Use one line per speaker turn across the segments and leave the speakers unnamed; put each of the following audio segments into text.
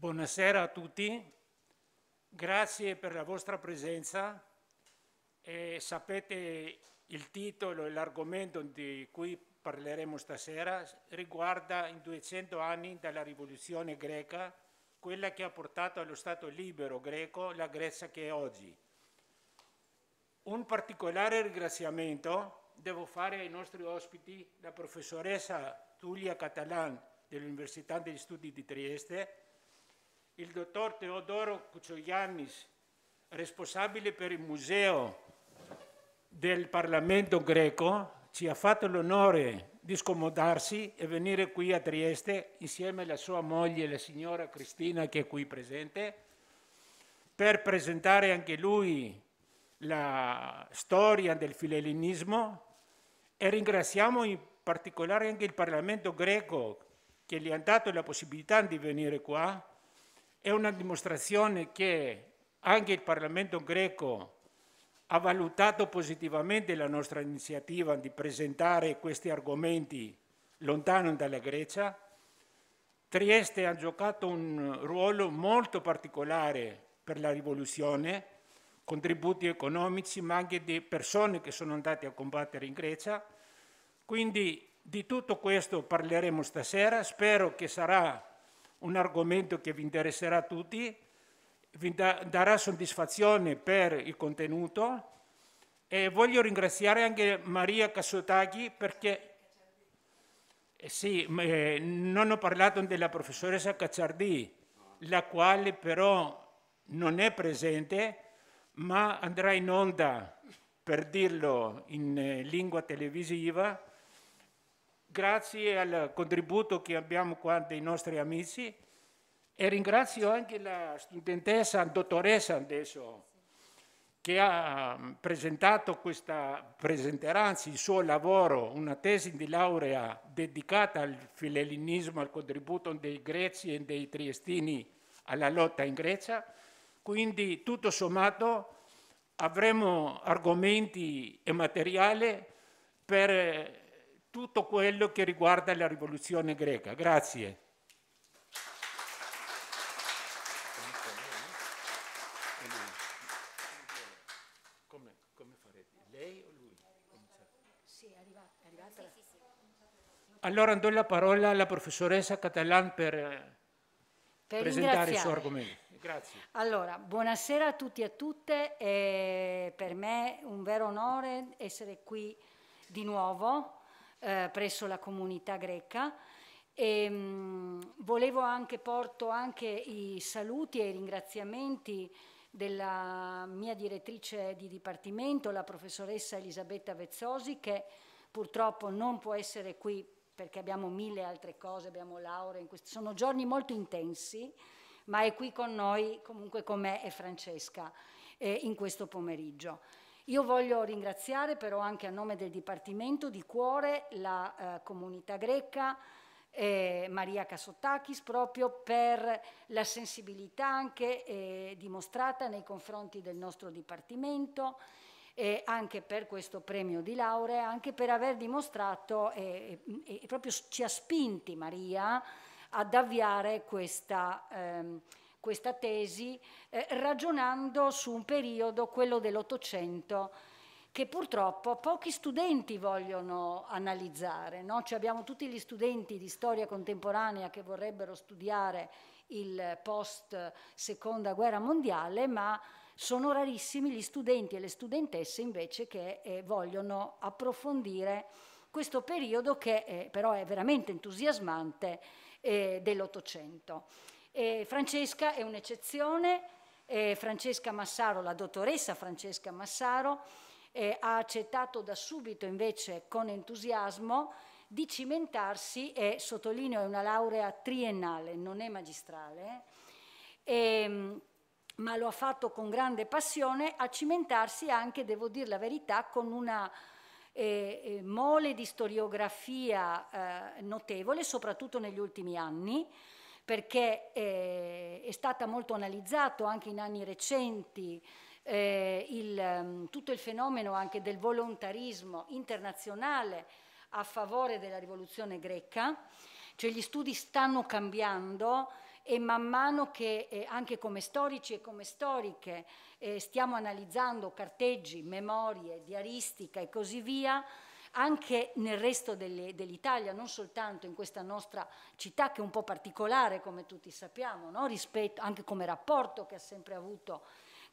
Buonasera a tutti, grazie per la vostra presenza. E sapete il titolo e l'argomento di cui parleremo stasera riguarda i 200 anni dalla rivoluzione greca, quella che ha portato allo Stato libero greco la Grecia che è oggi. Un particolare ringraziamento devo fare ai nostri ospiti, la professoressa Giulia Catalan dell'Università degli Studi di Trieste, il dottor Teodoro Cuccioiannis, responsabile per il museo del Parlamento greco, ci ha fatto l'onore di scomodarsi e venire qui a Trieste insieme alla sua moglie, la signora Cristina, che è qui presente, per presentare anche lui la storia del filellinismo e ringraziamo in particolare anche il Parlamento greco che gli ha dato la possibilità di venire qua è una dimostrazione che anche il Parlamento greco ha valutato positivamente la nostra iniziativa di presentare questi argomenti lontano dalla Grecia. Trieste ha giocato un ruolo molto particolare per la rivoluzione, contributi economici, ma anche di persone che sono andate a combattere in Grecia. Quindi di tutto questo parleremo stasera, spero che sarà un argomento che vi interesserà a tutti, vi da darà soddisfazione per il contenuto e voglio ringraziare anche Maria Casotaghi perché eh sì, eh, non ho parlato della professoressa Cacciardì, la quale però non è presente, ma andrà in onda per dirlo in eh, lingua televisiva grazie al contributo che abbiamo qua dei nostri amici e ringrazio anche la studentessa, dottoressa adesso, che ha um, presentato questa, presenterà anzi il suo lavoro, una tesi di laurea dedicata al filellinismo, al contributo dei greci e dei triestini alla lotta in Grecia. Quindi tutto sommato avremo argomenti e materiale per eh, tutto quello che riguarda la rivoluzione greca. Grazie. Allora do la parola alla professoressa Catalan per, eh,
per presentare il suo
argomento. Grazie.
Allora, buonasera a tutti e a tutte, è eh, per me è un vero onore essere qui di nuovo eh, presso la comunità greca. E, ehm, mh, volevo anche, porto anche i saluti e i ringraziamenti della mia direttrice di dipartimento, la professoressa Elisabetta Vezzosi, che purtroppo non può essere qui perché abbiamo mille altre cose, abbiamo lauree, sono giorni molto intensi, ma è qui con noi, comunque con me e Francesca, eh, in questo pomeriggio. Io voglio ringraziare però anche a nome del Dipartimento di cuore la eh, comunità greca, eh, Maria Casottakis proprio per la sensibilità anche eh, dimostrata nei confronti del nostro Dipartimento e anche per questo premio di laurea, anche per aver dimostrato e proprio ci ha spinti Maria ad avviare questa ehm, questa tesi eh, ragionando su un periodo, quello dell'Ottocento, che purtroppo pochi studenti vogliono analizzare. No? Cioè abbiamo tutti gli studenti di storia contemporanea che vorrebbero studiare il post seconda guerra mondiale, ma sono rarissimi gli studenti e le studentesse invece che eh, vogliono approfondire questo periodo che eh, però è veramente entusiasmante eh, dell'Ottocento. Eh, Francesca è un'eccezione, eh, Francesca Massaro, la dottoressa Francesca Massaro, eh, ha accettato da subito invece con entusiasmo di cimentarsi e, sottolineo, è una laurea triennale, non è magistrale, e, eh. ehm, ma lo ha fatto con grande passione, a cimentarsi anche, devo dire la verità, con una eh, eh, mole di storiografia eh, notevole, soprattutto negli ultimi anni, perché eh, è stato molto analizzato anche in anni recenti eh, il, ehm, tutto il fenomeno anche del volontarismo internazionale a favore della rivoluzione greca, cioè gli studi stanno cambiando e man mano che eh, anche come storici e come storiche eh, stiamo analizzando carteggi, memorie, diaristica e così via, anche nel resto dell'Italia, non soltanto in questa nostra città che è un po' particolare come tutti sappiamo, no? rispetto, anche come rapporto che ha sempre avuto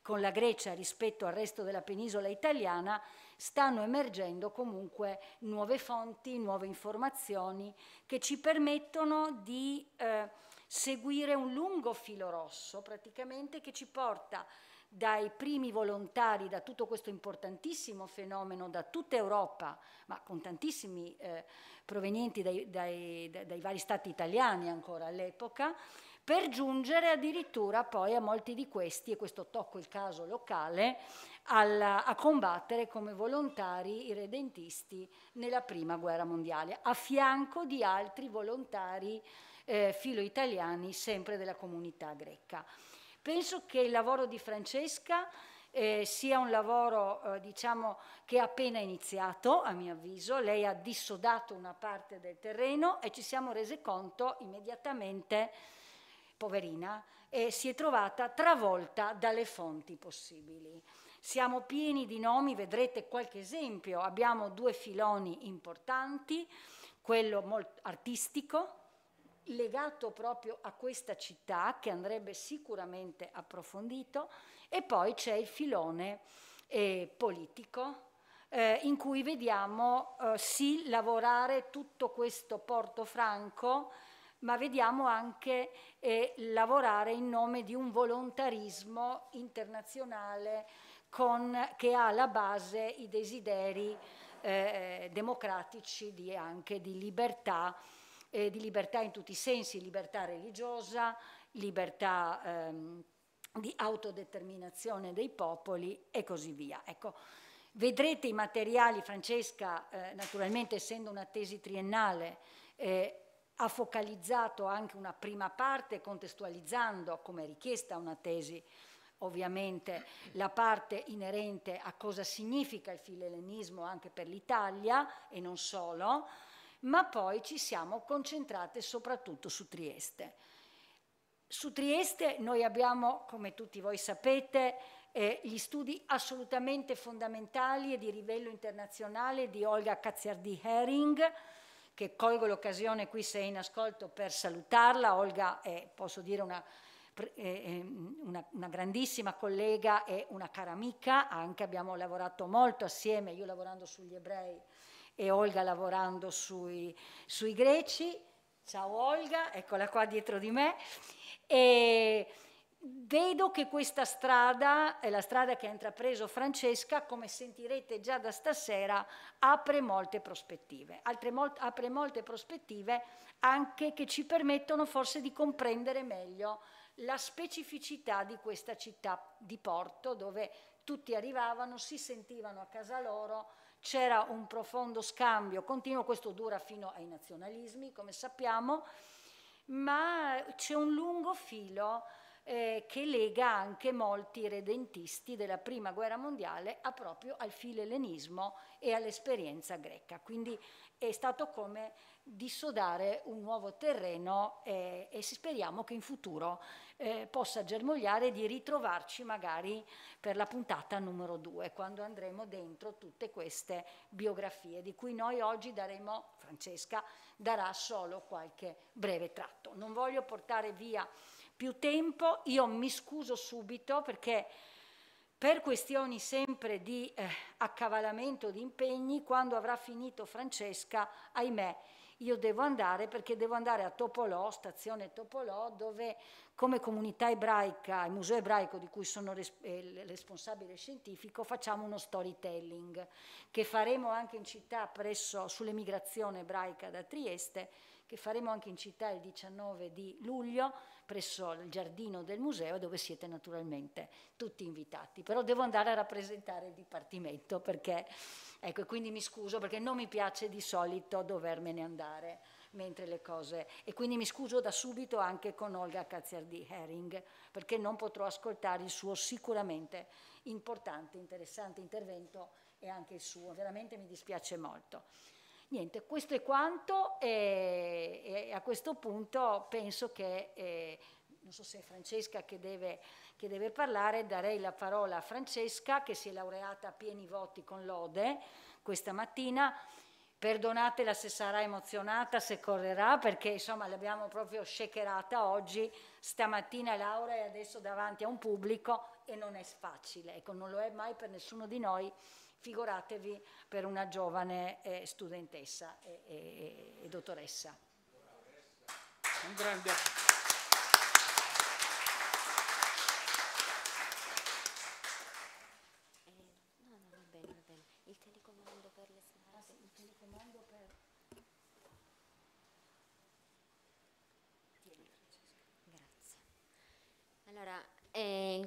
con la Grecia rispetto al resto della penisola italiana, stanno emergendo comunque nuove fonti, nuove informazioni che ci permettono di eh, seguire un lungo filo rosso praticamente che ci porta dai primi volontari, da tutto questo importantissimo fenomeno, da tutta Europa, ma con tantissimi eh, provenienti dai, dai, dai vari stati italiani ancora all'epoca, per giungere addirittura poi a molti di questi, e questo tocco il caso locale, alla, a combattere come volontari i redentisti nella prima guerra mondiale, a fianco di altri volontari eh, filo-italiani sempre della comunità greca. Penso che il lavoro di Francesca eh, sia un lavoro eh, diciamo, che è appena iniziato, a mio avviso. Lei ha dissodato una parte del terreno e ci siamo rese conto immediatamente, poverina, e si è trovata travolta dalle fonti possibili. Siamo pieni di nomi, vedrete qualche esempio. Abbiamo due filoni importanti, quello artistico, legato proprio a questa città che andrebbe sicuramente approfondito e poi c'è il filone eh, politico eh, in cui vediamo eh, sì lavorare tutto questo porto franco ma vediamo anche eh, lavorare in nome di un volontarismo internazionale con, che ha alla base i desideri eh, eh, democratici di, anche di libertà eh, di libertà in tutti i sensi, libertà religiosa, libertà ehm, di autodeterminazione dei popoli e così via. Ecco, vedrete i materiali, Francesca, eh, naturalmente essendo una tesi triennale, eh, ha focalizzato anche una prima parte contestualizzando, come richiesta una tesi, ovviamente la parte inerente a cosa significa il filellenismo anche per l'Italia e non solo, ma poi ci siamo concentrate soprattutto su Trieste. Su Trieste noi abbiamo, come tutti voi sapete, eh, gli studi assolutamente fondamentali e di livello internazionale di Olga Cazziardi-Hering, che colgo l'occasione qui se è in ascolto per salutarla. Olga è, posso dire, una, eh, una, una, grandissima collega e una cara amica, anche abbiamo lavorato molto assieme, io lavorando sugli ebrei e Olga lavorando sui, sui greci. Ciao Olga, eccola qua dietro di me. E vedo che questa strada, è la strada che ha intrapreso Francesca, come sentirete già da stasera, apre molte prospettive, Altre, mol, apre molte prospettive anche che ci permettono forse di comprendere meglio la specificità di questa città di Porto, dove tutti arrivavano, si sentivano a casa loro c'era un profondo scambio continuo, questo dura fino ai nazionalismi, come sappiamo, ma c'è un lungo filo eh, che lega anche molti redentisti della Prima Guerra Mondiale a proprio al filellenismo e all'esperienza greca. Quindi è stato come dissodare un nuovo terreno eh, e speriamo che in futuro eh, possa germogliare di ritrovarci magari per la puntata numero due, quando andremo dentro tutte queste biografie, di cui noi oggi daremo, Francesca darà solo qualche breve tratto. Non voglio portare via più tempo, io mi scuso subito perché per questioni sempre di eh, accavallamento di impegni, quando avrà finito Francesca, ahimè, io devo andare perché devo andare a Topolò, stazione Topolò, dove come comunità ebraica, il museo ebraico di cui sono res eh, responsabile scientifico, facciamo uno storytelling che faremo anche in città presso sull'emigrazione ebraica da Trieste, che faremo anche in città il 19 di luglio presso il giardino del museo dove siete naturalmente tutti invitati. Però devo andare a rappresentare il dipartimento perché, ecco, quindi mi scuso perché non mi piace di solito dovermene andare mentre le cose... E quindi mi scuso da subito anche con Olga Cazziardi Herring perché non potrò ascoltare il suo sicuramente importante, interessante intervento e anche il suo. Veramente mi dispiace molto. Niente, questo è quanto e, e a questo punto penso che, eh, non so se è Francesca che deve, che deve parlare, darei la parola a Francesca che si è laureata a pieni voti con lode questa mattina. Perdonatela se sarà emozionata, se correrà, perché insomma l'abbiamo proprio shakerata oggi, stamattina Laura è adesso davanti a un pubblico e non è facile, ecco, non lo è mai per nessuno di noi figuratevi per una giovane eh, studentessa e, e, e dottoressa. Un grande applauso.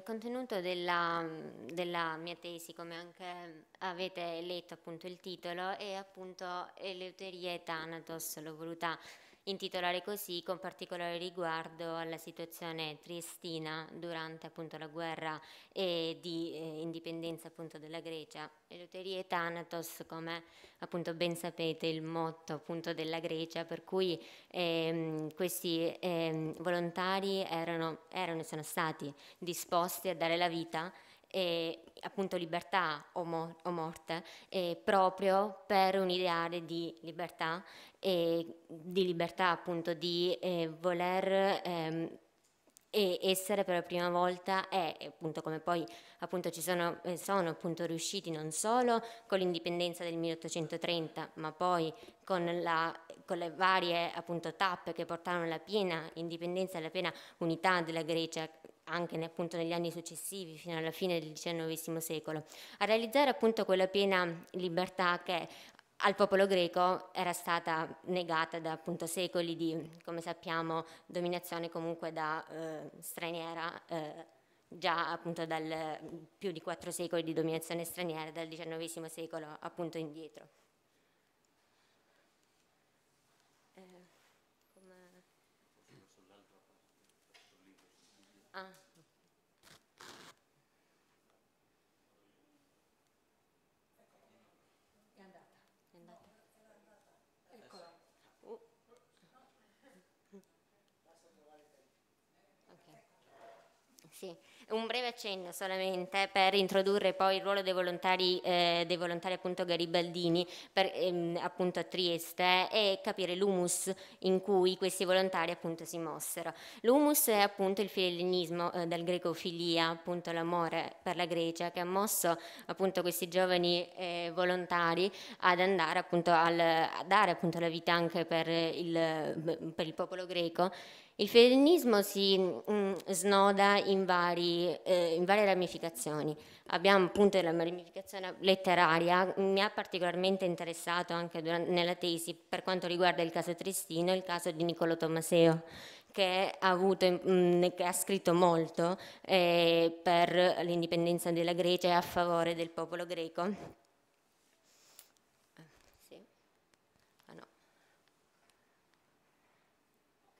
il contenuto della, della, mia tesi, come anche avete letto appunto il titolo, è appunto Eleuteria e Thanatos, l'ho voluta intitolare così con particolare riguardo alla situazione triestina durante appunto la guerra eh, di eh, indipendenza appunto della Grecia. e Thanatos, come appunto ben sapete, il motto appunto della Grecia, per cui ehm, questi ehm, volontari erano, erano e sono stati disposti a dare la vita eh, appunto libertà o, mo- o morte, eh, proprio per un ideale di libertà e di libertà appunto di eh, voler ehm, essere per la prima volta è appunto come poi appunto ci sono, eh, sono appunto riusciti non solo con l'indipendenza del 1830 ma poi con, la, con le varie appunto tappe che portarono alla piena indipendenza e alla piena unità della Grecia anche appunto negli anni successivi fino alla fine del XIX secolo, a realizzare appunto quella piena libertà che al popolo greco era stata negata da appunto, secoli di, come sappiamo, dominazione comunque da eh, straniera, eh, già appunto dal più di quattro secoli di dominazione straniera, dal XIX secolo appunto indietro. Eh, come... ah. Sì, un breve accenno solamente per introdurre poi il ruolo dei volontari, eh, dei volontari appunto garibaldini per, ehm, appunto a Trieste e capire l'humus in cui questi volontari appunto si mossero. L'humus è appunto il filinismo eh, dal greco filia, appunto l'amore per la Grecia che ha mosso appunto questi giovani eh, volontari ad andare appunto al, a dare appunto la vita anche per il, per il popolo greco il femminismo si mh, mm, snoda in, vari, eh, in, varie ramificazioni. Abbiamo appunto la ramificazione letteraria, mi ha particolarmente interessato anche durante, nella tesi per quanto riguarda il caso Tristino, il caso di Niccolò Tommaseo, che ha, avuto, mh, mm, che ha scritto molto eh, per l'indipendenza della Grecia e a favore del popolo greco. Ah, ah,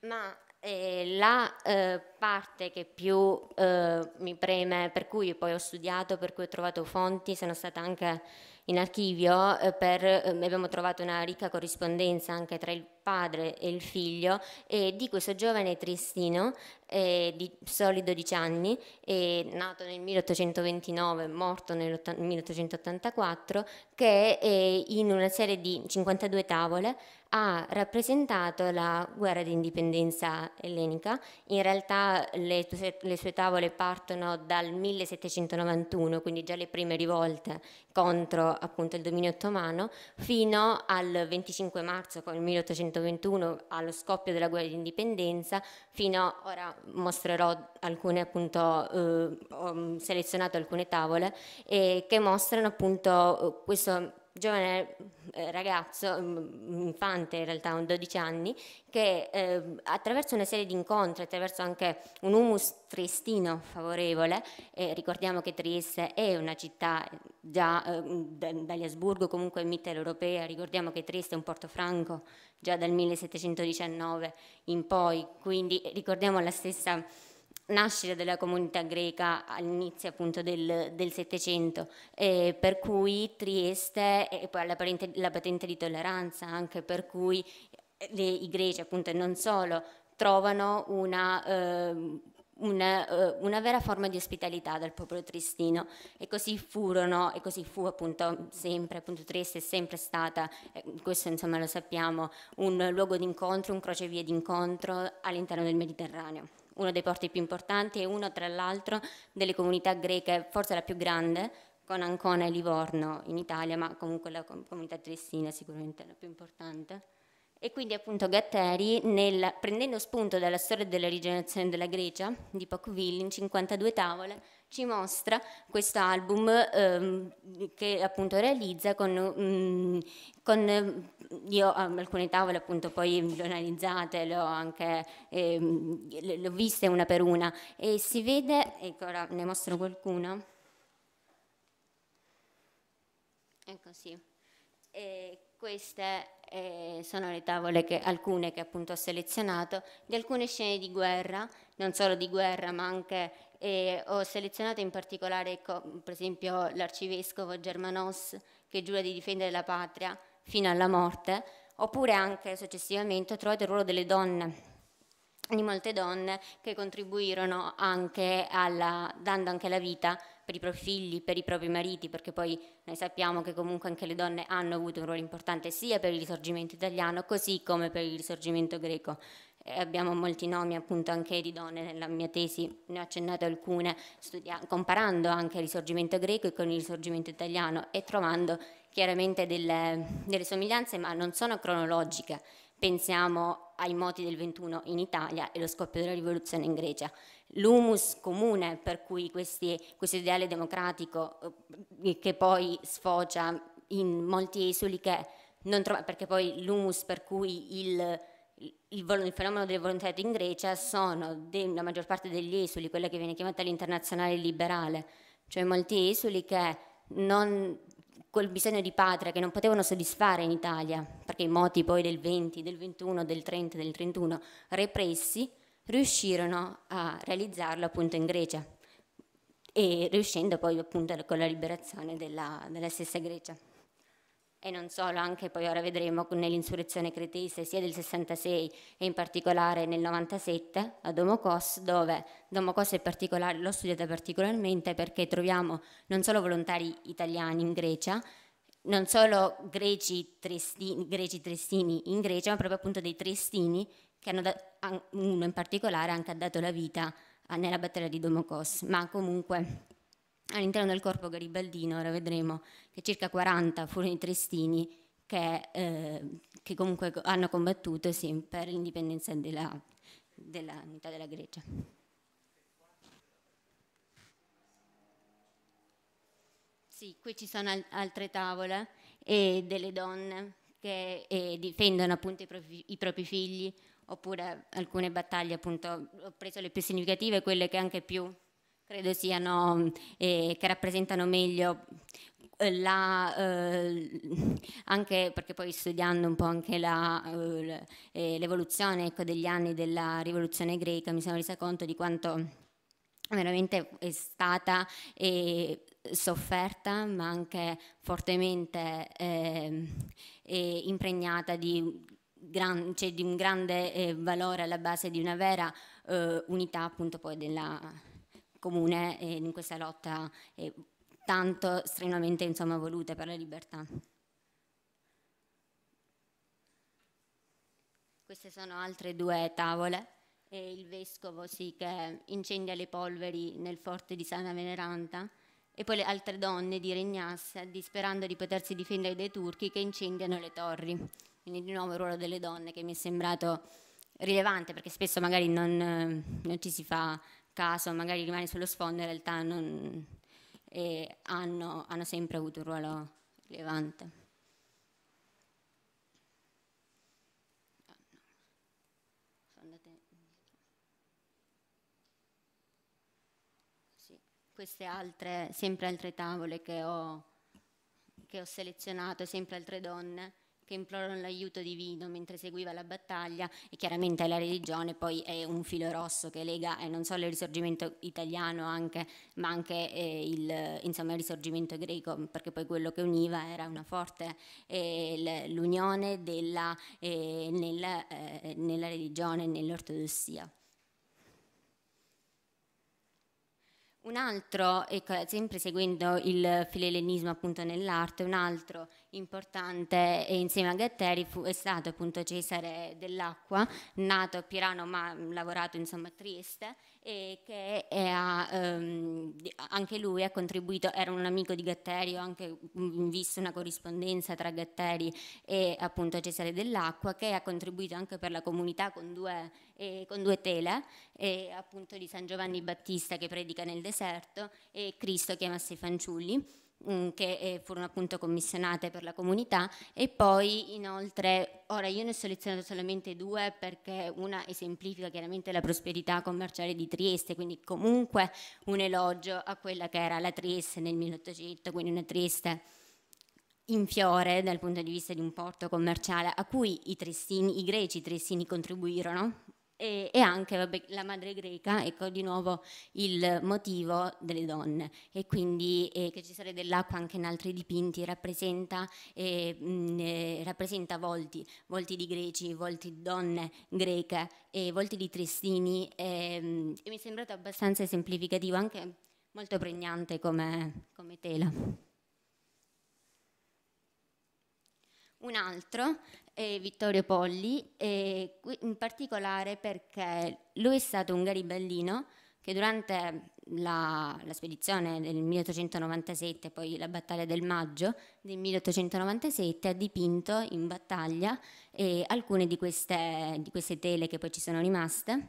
Ma e la eh, parte che più eh, mi preme, per cui poi ho studiato, per cui ho trovato fonti, sono stata anche in archivio, eh, per, eh, abbiamo trovato una ricca corrispondenza anche tra il padre e il figlio e di questo giovane triestino eh, di soli 12 anni, eh, nato nel 1829, morto nel 1884, che eh, in una serie di 52 tavole ha rappresentato la guerra di indipendenza ellenica. In realtà le, le, sue tavole partono dal 1791, quindi già le prime rivolte contro appunto il dominio ottomano, fino al 25 marzo con il 1891 1921 allo scoppio della guerra di indipendenza fino a ora mostrerò alcune appunto eh, ho selezionato alcune tavole eh, che mostrano appunto eh, questo giovane eh, ragazzo, mm, mm, infante in realtà, un 12 anni, che eh, attraverso una serie di incontri, attraverso anche un humus triestino favorevole, eh, ricordiamo che Trieste è una città eh, già eh, dagli Asburgo comunque europea, ricordiamo che Trieste è un porto franco già dal 1719 in poi, quindi ricordiamo la stessa nascita della comunità greca all'inizio appunto del Settecento, eh, per cui Trieste e poi la, parente, la patente di tolleranza, anche per cui eh, le, i greci appunto e non solo trovano una, ehm, eh, una, una, vera forma di ospitalità dal popolo tristino e così furono e così fu appunto sempre, appunto Trieste è sempre stata, eh, questo insomma lo sappiamo, un luogo d'incontro, un crocevia d'incontro all'interno del Mediterraneo uno dei porti più importanti e uno tra l'altro delle comunità greche, forse la più grande, con Ancona e Livorno in Italia, ma comunque la comunità triestina è sicuramente la più importante. E quindi appunto Gatteri, nel, prendendo spunto dalla storia della rigenerazione della Grecia di Pocqueville, in 52 tavole ci mostra questo album ehm, che appunto realizza con, mm, con io a ehm, alcune tavole appunto poi le ho analizzate, le ho anche ehm, le ho viste una per una e si vede, ecco ora ne mostro qualcuno. Ecco sì. E queste eh, sono le tavole che alcune che appunto ho selezionato di alcune scene di guerra, non solo di guerra ma anche e ho selezionato in particolare ecco, per esempio l'arcivescovo Germanos che giura di difendere la patria fino alla morte, oppure anche successivamente ho trovato il ruolo delle donne di molte donne che contribuirono anche alla, dando anche la vita per i propri figli, per i propri mariti, perché poi noi sappiamo che comunque anche le donne hanno avuto un ruolo importante sia per il risorgimento italiano così come per il risorgimento greco abbiamo molti nomi appunto anche di donne, nella mia tesi ne ho accennate alcune, comparando anche il risorgimento greco con il risorgimento italiano e trovando chiaramente delle, delle somiglianze ma non sono cronologiche, pensiamo ai moti del 21 in Italia e lo scoppio della rivoluzione in Grecia. L'humus comune per cui questi, questo ideale democratico eh, che poi sfocia in molti esuli che non trova, perché poi l'humus per cui il il, il, fenomeno del volontariato in Grecia sono de, la maggior parte degli esuli, quella che viene chiamata l'internazionale liberale, cioè molti esuli che non, quel bisogno di patria che non potevano soddisfare in Italia, perché i moti poi del 20, del 21, del 30, del 31 repressi, riuscirono a realizzarlo appunto in Grecia e riuscendo poi appunto con la liberazione della, della stessa Grecia e non solo, anche poi ora vedremo nell'insurrezione cretese sia del 66 e in particolare nel 97 a Domokos, dove Domokos l'ho studiata particolarmente perché troviamo non solo volontari italiani in Grecia, non solo greci trestini, greci trestini in Grecia, ma proprio appunto dei trestini che hanno da, uno in particolare anche ha dato la vita nella battaglia di Domokos, ma comunque all'interno del corpo garibaldino, ora vedremo che circa 40 furono i triestini che, eh, che comunque hanno combattuto sì, per l'indipendenza della, della unità della Grecia. Sì, qui ci sono al altre tavole e delle donne che eh, difendono appunto i propri, i propri figli oppure alcune battaglie appunto ho preso le più significative, quelle che anche più credo siano, eh, che rappresentano meglio eh, la, eh, anche perché poi studiando un po' anche eh, la, eh, l'evoluzione ecco, degli anni della rivoluzione greca mi sono resa conto di quanto veramente è stata eh, sofferta ma anche fortemente ehm, impregnata di, gran, cioè di, un grande eh, valore alla base di una vera unità appunto poi della comune eh, in questa lotta eh, tanto strenuamente insomma, voluta per la libertà. Queste sono altre due tavole. E il vescovo sì, che incendia le polveri nel forte di Sana Veneranta e poi le altre donne di Regnassa disperando di potersi difendere dai turchi che incendiano le torri. Quindi di nuovo il ruolo delle donne che mi è sembrato rilevante perché spesso magari non, non ci si fa caso magari rimane sullo sfondo, in realtà non, eh, hanno, hanno sempre avuto un ruolo rilevante. queste altre, sempre altre tavole che ho, che ho selezionato, sempre altre donne, che implorano l'aiuto divino mentre seguiva la battaglia e chiaramente la religione poi è un filo rosso che lega eh, non solo il risorgimento italiano anche, ma anche eh, il, insomma, il, risorgimento greco perché poi quello che univa era una forte eh, l'unione della, eh, nella, eh, nella religione e nell'ortodossia. Un altro, ecco, sempre seguendo il filelenismo appunto nell'arte, un altro importante insieme a Gatteri fu, è stato appunto Cesare dell'Acqua, nato a Pirano ma lavorato insomma a Trieste e che ha, ehm, anche lui ha contribuito, era un amico di Gatteri, ho anche visto una corrispondenza tra Gatteri e appunto Cesare dell'Acqua che ha contribuito anche per la comunità con due, eh, con due tele, eh, appunto di San Giovanni Battista che predica nel deserto e Cristo chiama i fanciulli Mm, che eh, furono appunto commissionate per la comunità e poi inoltre, ora io ne ho selezionato solamente due perché una esemplifica chiaramente la prosperità commerciale di Trieste, quindi comunque un elogio a quella che era la Trieste nel 1800, quindi una Trieste in fiore dal punto di vista di un porto commerciale a cui i, i greci i triestini contribuirono e, e anche vabbè, la madre greca, ecco di nuovo il motivo delle donne e quindi eh, che ci sarebbe dell'acqua anche in altri dipinti rappresenta, eh, mh, eh, rappresenta volti, volti di greci, volti di donne greche, volti di trestini mh, ehm, e mi è sembrato abbastanza esemplificativo anche molto pregnante come, come tela. Un altro e Vittorio Polli, e in particolare perché lui è stato un garibellino che durante la, la, spedizione del 1897, poi la battaglia del maggio del 1897, ha dipinto in battaglia eh, alcune di queste, di queste, tele che poi ci sono rimaste.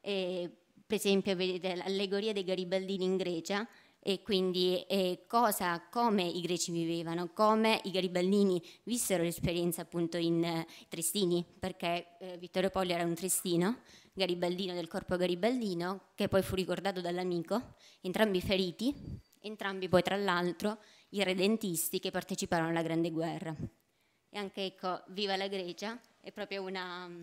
E, per esempio, vedete l'allegoria dei garibaldini in Grecia, e quindi eh, cosa, come i greci vivevano, come i garibaldini vissero l'esperienza appunto in eh, Trestini, perché eh, Vittorio Poli era un trestino, garibaldino del corpo garibaldino, che poi fu ricordato dall'amico, entrambi feriti, entrambi poi tra l'altro i redentisti che parteciparono alla Grande Guerra. E anche ecco, viva la Grecia, è proprio una... Mm,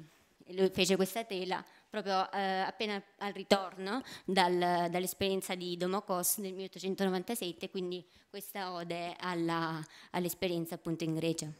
lui fece questa tela proprio eh, appena al ritorno dal, dall'esperienza di Domokos nel 1897, quindi questa ode all'esperienza appunto in Grecia.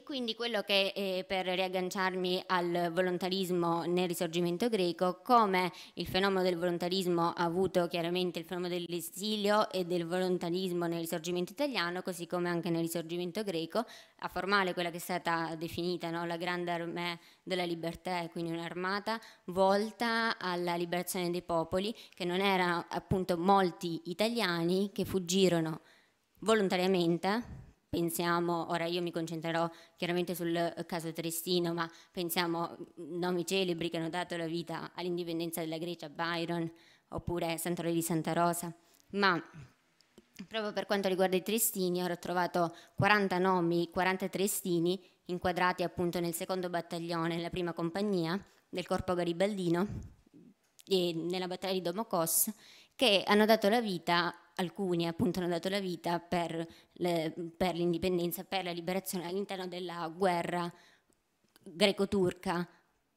E quindi quello che eh, per riagganciarmi al volontarismo nel risorgimento greco, come il fenomeno del volontarismo ha avuto chiaramente il fenomeno dell'esilio e del volontarismo nel risorgimento italiano, così come anche nel risorgimento greco, a formare quella che è stata definita no, la grande armée della libertà, quindi un'armata volta alla liberazione dei popoli, che non erano appunto molti italiani che fuggirono volontariamente pensiamo, ora io mi concentrerò chiaramente sul caso Trestino, ma pensiamo mm, nomi celebri che hanno dato la vita all'indipendenza della Grecia, Byron oppure Sant'Ore di Santa Rosa, ma proprio per quanto riguarda i Trestini ho trovato 40 nomi, 40 Trestini inquadrati appunto nel secondo battaglione, nella prima compagnia del corpo garibaldino e nella battaglia di Domokos che hanno dato la vita alcuni appunto hanno dato la vita per, le, per l'indipendenza, per la liberazione all'interno della guerra greco-turca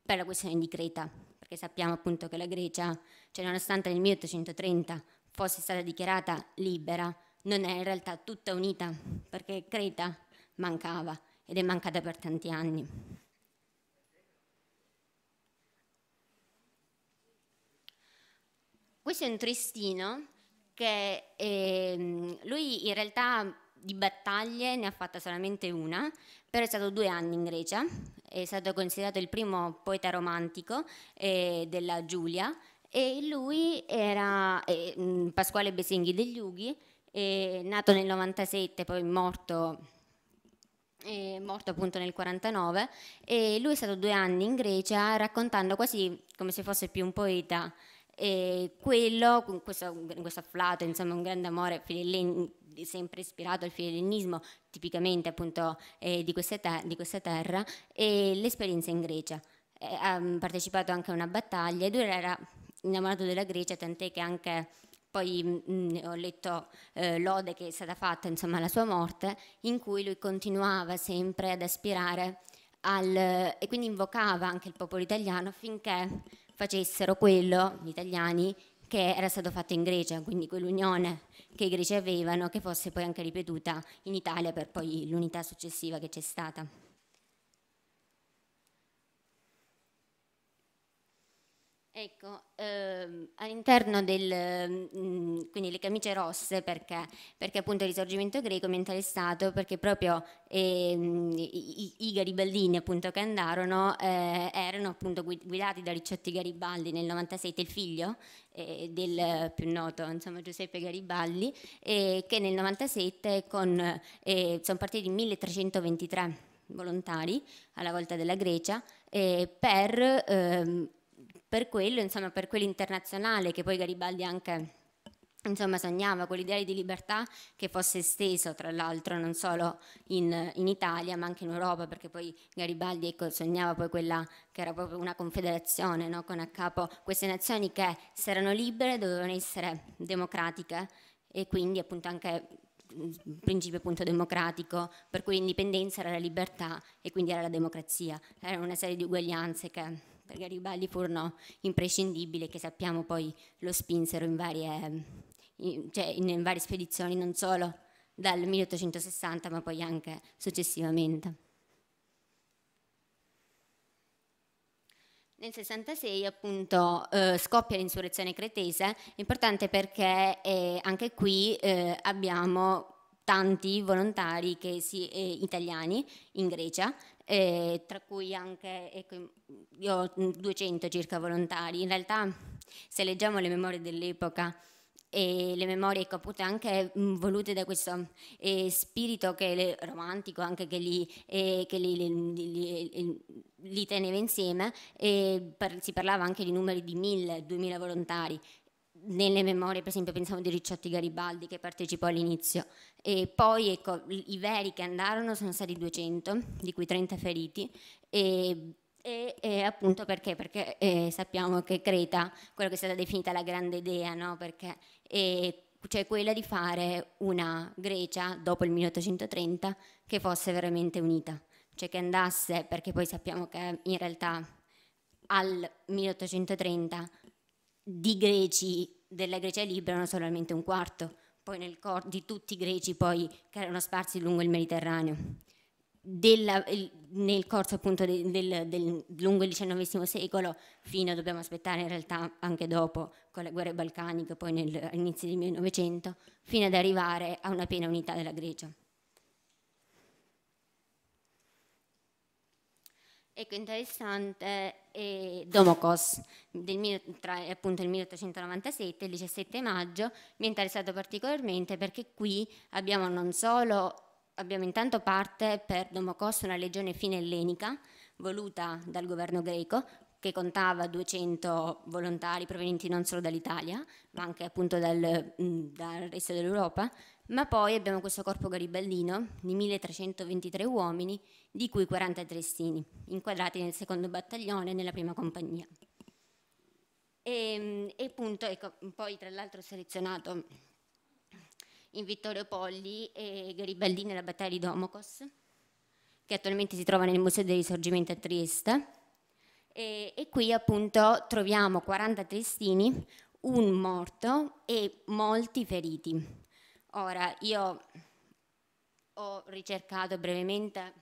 per la questione di Creta, perché sappiamo appunto che la Grecia, cioè nonostante nel 1830 fosse stata dichiarata libera, non è in realtà tutta unita, perché Creta mancava ed è mancata per tanti anni. Questo è un tristino che eh, lui in realtà di battaglie ne ha fatta solamente una, però è stato due anni in Grecia, è stato considerato il primo poeta romantico eh, della Giulia e lui era eh, mm, Pasquale Besinghi degli Ughi, eh, nato nel 97, poi morto, eh, morto appunto nel 49, e lui è stato due anni in Grecia raccontando quasi come se fosse più un poeta e quello, in questo, in questo afflato, insomma, un grande amore sempre ispirato al filennismo, tipicamente appunto eh, di, questa ter- di, questa terra, e l'esperienza in Grecia. ha ehm, partecipato anche a una battaglia ed ora era innamorato della Grecia, tant'è che anche poi mh, mm, mm, ho letto eh, lode che è stata fatta insomma, alla sua morte, in cui lui continuava sempre ad aspirare al, e quindi invocava anche il popolo italiano finché facessero quello, gli italiani, che era stato fatto in Grecia, quindi quell'unione che i greci avevano, che fosse poi anche ripetuta in Italia per poi l'unità successiva che c'è stata. Ecco, ehm, all'interno del, mh, mm, quindi le camicie rosse perché, perché appunto il risorgimento greco mi è interessato perché proprio ehm, i, i, garibaldini appunto che andarono eh, erano appunto guidati da Ricciotti Garibaldi nel 97, il figlio eh, del più noto insomma, Giuseppe Garibaldi, eh, che nel 97 con, eh, sono partiti 1323 volontari alla volta della Grecia eh, per... Ehm, per quello, insomma, per quello internazionale che poi Garibaldi anche insomma, sognava quell'ideale di libertà che fosse esteso, tra l'altro, non solo in, in, Italia, ma anche in Europa, perché poi Garibaldi ecco, sognava poi quella che era proprio una confederazione, no? con a capo queste nazioni che se erano libere dovevano essere democratiche e quindi appunto anche un principio appunto democratico, per cui l'indipendenza era la libertà e quindi era la democrazia, era una serie di uguaglianze che Garibaldi furono imprescindibili che sappiamo poi lo spinsero in varie, in, cioè in varie spedizioni, non solo dal 1860 ma poi anche successivamente. Nel 66 appunto eh, scoppia l'insurrezione cretese, importante perché eh, anche qui eh, abbiamo tanti volontari si, eh, italiani in Grecia eh, tra cui anche ecco, io ho 200 mm, circa volontari. In realtà se leggiamo le memorie dell'epoca e le memorie ecco, appunto anche mm, volute da questo eh, spirito che le, romantico anche che li, eh, che li, li, li teneva insieme, eh, per, si parlava anche di numeri di 1000, 2000 volontari nelle memorie, per esempio, pensavo di Ricciotti Garibaldi che partecipò all'inizio, e poi ecco, i veri che andarono sono stati 200, di cui 30 feriti, e, e, e appunto perché? Perché eh, sappiamo che Creta, quella che è stata definita la grande idea, no? perché eh, cioè quella di fare una Grecia dopo il 1830 che fosse veramente unita, cioè che andasse, perché poi sappiamo che in realtà al 1830 di greci della Grecia libera erano solamente un quarto, poi nel cor- di tutti i greci poi, che erano sparsi lungo il Mediterraneo. Della, nel corso appunto del, del, del, lungo XIX secolo fino dobbiamo aspettare in realtà anche dopo con le guerre balcaniche poi all'inizio del 1900 fino ad arrivare a una piena unità della Grecia. Ecco, interessante è eh, Domokos, del, tra, appunto il 1897, il 17 maggio, mi è interessato particolarmente perché qui abbiamo non solo, abbiamo intanto parte per Domokos una legione fine ellenica voluta dal governo greco, che contava 200 volontari provenienti non solo dall'Italia, ma anche appunto dal, dal resto dell'Europa, ma poi abbiamo questo corpo garibaldino di 1323 uomini, di cui 40 triestini, inquadrati nel secondo battaglione e nella prima compagnia. E, ehm, e appunto, ecco, poi tra l'altro ho selezionato in Vittorio Polli e Garibaldini nella battaglia di Domokos, che attualmente si trova nel Museo del Risorgimento a Trieste. E, e qui appunto troviamo 40 triestini, un morto e molti feriti. Ora, io ho ricercato brevemente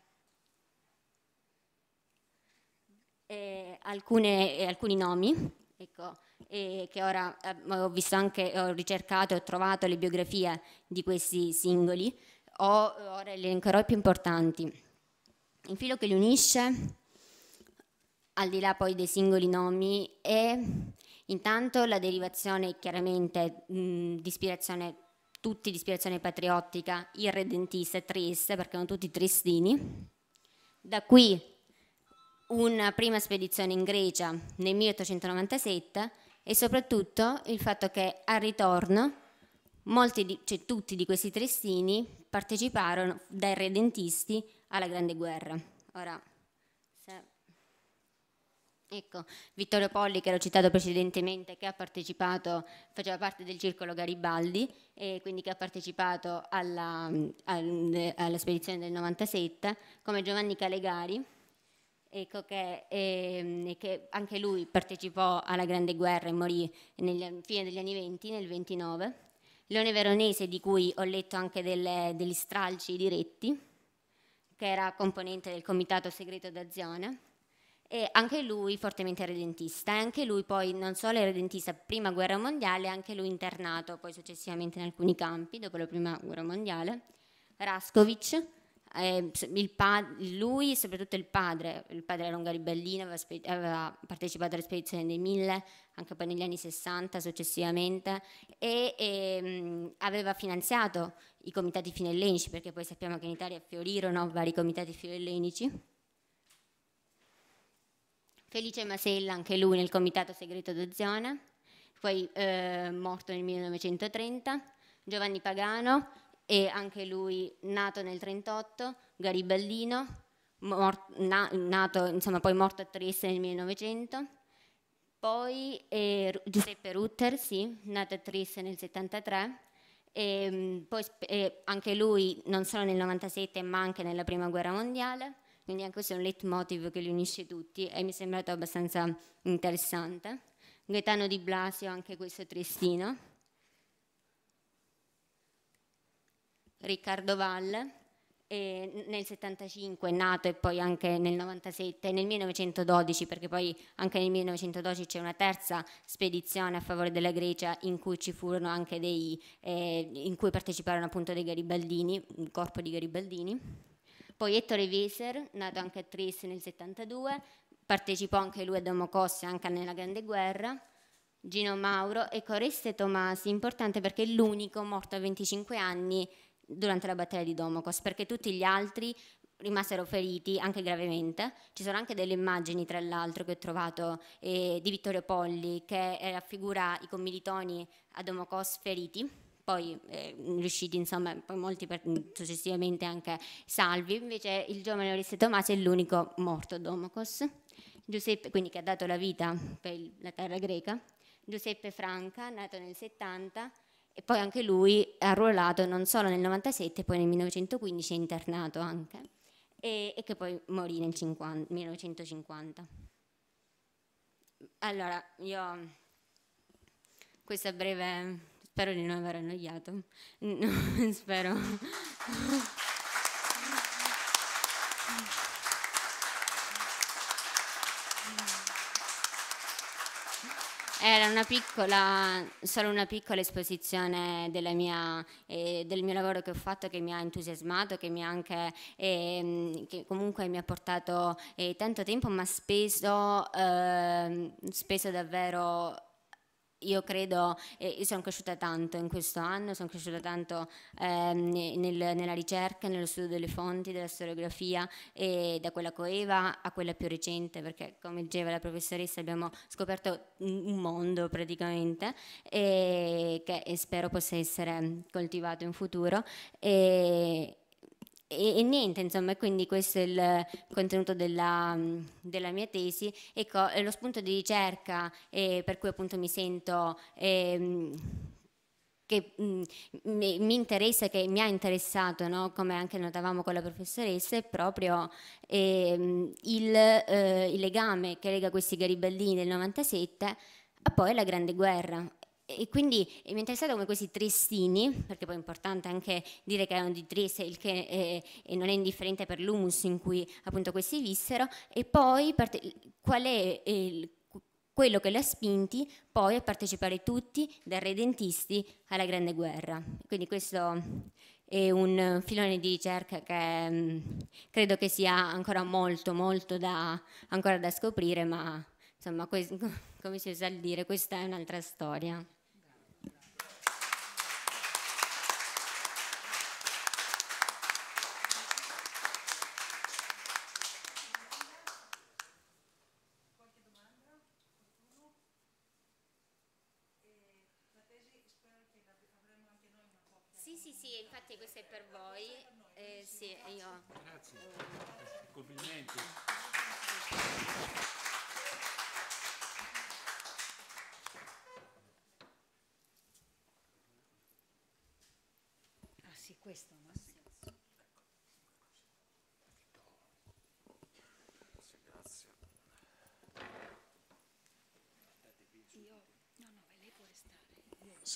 eh, alcune, eh, alcuni nomi, ecco, eh, che ora eh, ho visto anche, ho ricercato e ho trovato le biografie di questi singoli, o, ora elencherò i più importanti. Il filo che li unisce, al di là poi dei singoli nomi, è intanto la derivazione chiaramente di ispirazione tutti di ispirazione patriottica, irredentista e triste, perché erano tutti tristini. Da qui una prima spedizione in Grecia nel 1897 e soprattutto il fatto che al ritorno di, cioè, tutti di questi tristini parteciparono dai redentisti alla Grande Guerra. Ora, Ecco, Vittorio Polli, che l'ho citato precedentemente, che ha partecipato, faceva parte del circolo Garibaldi e quindi che ha partecipato alla, alla spedizione del 97, come Giovanni Calegari, ecco che, eh, che, anche lui partecipò alla Grande Guerra e morì nella fine degli anni 20, nel 29. Leone Veronese, di cui ho letto anche delle, degli stralci diretti, che era componente del Comitato Segreto d'Azione e anche lui fortemente redentista, e anche lui poi non solo redentista prima guerra mondiale, anche lui internato poi successivamente in alcuni campi dopo la prima guerra mondiale. Raskovic, eh, lui e soprattutto il padre, il padre era un garibellino, aveva, aveva, partecipato alle spedizioni dei Mille anche poi negli anni 60 successivamente e, e ehm, aveva finanziato i comitati finellenici perché poi sappiamo che in Italia fiorirono vari comitati finellenici Felice Masella, anche lui nel comitato segreto d'Oziona, poi eh, morto nel 1930, Giovanni Pagano, e anche lui nato nel 1938, Garibaldino, na nato, insomma, poi morto a Trieste nel 1900, poi eh, Giuseppe Rutter, sì, nato a Trieste nel 1973, e, ehm, poi, eh, anche lui non solo nel 1997 ma anche nella Prima Guerra Mondiale, quindi anche questo è un leitmotiv che li unisce tutti e mi è sembrato abbastanza interessante. Gaetano di Blasio, anche questo triestino. Riccardo Valle, nel 75 è nato e poi anche nel 97 nel 1912 perché poi anche nel 1912 c'è una terza spedizione a favore della Grecia in cui ci furono anche dei eh, in cui parteciparono appunto dei garibaldini un corpo di garibaldini poi Ettore Wieser, nato anche a Trieste nel 72, partecipò anche lui a Domocossi anche nella Grande Guerra. Gino Mauro e Coreste Tomasi, importante perché è l'unico morto a 25 anni durante la battaglia di Domocos, perché tutti gli altri rimasero feriti anche gravemente. Ci sono anche delle immagini, tra l'altro, che ho trovato eh, di Vittorio Polli che raffigura i commilitoni a Domocos feriti poi eh, riusciti, insomma, poi molti per, mm, successivamente anche salvi. Invece il giovane Oreste Tommaso è l'unico morto Domokos, Giuseppe, quindi che ha dato la vita per il, la terra greca. Giuseppe Franca, nato nel 70, e poi anche lui è arruolato non solo nel 97, poi nel 1915 è internato anche, e, e che poi morì nel 50, 1950. Allora, io questa breve Spero di non aver annoiato. No, spero. Era una piccola, solo una piccola esposizione mia, eh, del mio lavoro che ho fatto che mi ha entusiasmato, che, mi ha anche, eh, che comunque mi ha portato eh, tanto tempo, ma speso, ehm, speso davvero io credo, io sono cresciuta tanto in questo anno, sono cresciuta tanto eh, nel, nella ricerca, nello studio delle fonti, della storiografia, e da quella coeva a quella più recente, perché come diceva la professoressa abbiamo scoperto un mondo praticamente, e che e spero possa essere coltivato in futuro. E, e, e, niente, insomma, quindi questo è il contenuto della, mm, della mia tesi. Ecco, lo spunto di ricerca eh, per cui appunto mi sento... Eh, che mh, mm, mi interessa, che mi ha interessato, no? come anche notavamo con la professoressa, è proprio eh, il, eh, il legame che lega questi garibaldini del 97 a poi la Grande Guerra, e quindi mi è interessato come questi triestini, perché poi è importante anche dire che erano di Trieste, il che è, non è indifferente per l'humus in cui appunto questi vissero, e poi qual è il, quello che li ha spinti poi a partecipare tutti, da redentisti alla Grande Guerra. Quindi questo è un filone di ricerca che mm, credo che sia ancora molto, molto da, ancora da scoprire, ma insomma, come si usa dire, questa è un'altra storia.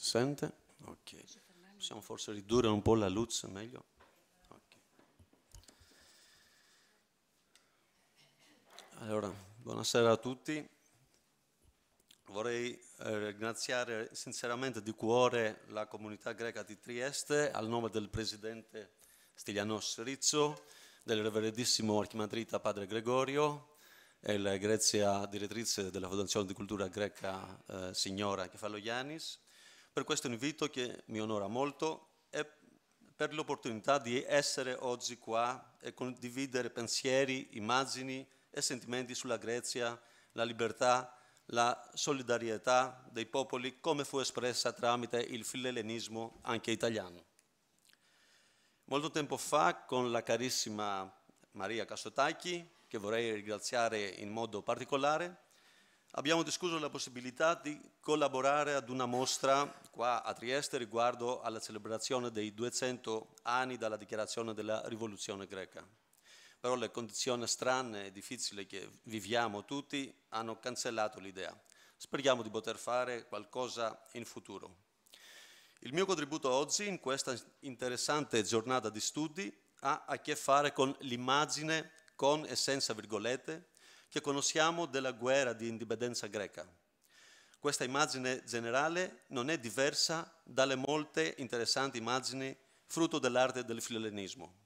sente? Ok. Possiamo forse ridurre un po' la luce, meglio? Okay. Allora, buonasera a tutti. Vorrei eh, ringraziare sinceramente di cuore la comunità greca di Trieste al nome del presidente Stiglianos Rizzo, del reverendissimo Archimandrita padre Gregorio, e la Grezia direttrice della Fondazione di Cultura Greca eh, Signora Kefalogiannis per questo invito che mi onora molto e per l'opportunità di essere oggi qua e condividere pensieri, immagini e sentimenti sulla Grecia, la libertà, la solidarietà dei popoli come fu espressa tramite il filellenismo anche italiano. Molto tempo fa con la carissima Maria Casotacchi, che vorrei ringraziare in modo particolare, abbiamo discusso la possibilità di collaborare ad una mostra qua a Trieste riguardo alla celebrazione dei 200 anni dalla dichiarazione della rivoluzione greca. Però le condizioni strane e difficili che viviamo tutti hanno cancellato l'idea. Speriamo di poter fare qualcosa in futuro. Il mio contributo oggi, in questa interessante giornata di studi, ha a che fare con l'immagine con e senza virgolette che conosciamo della guerra di indipendenza greca. Questa immagine generale non è diversa dalle molte interessanti immagini frutto dell'arte del filellenismo.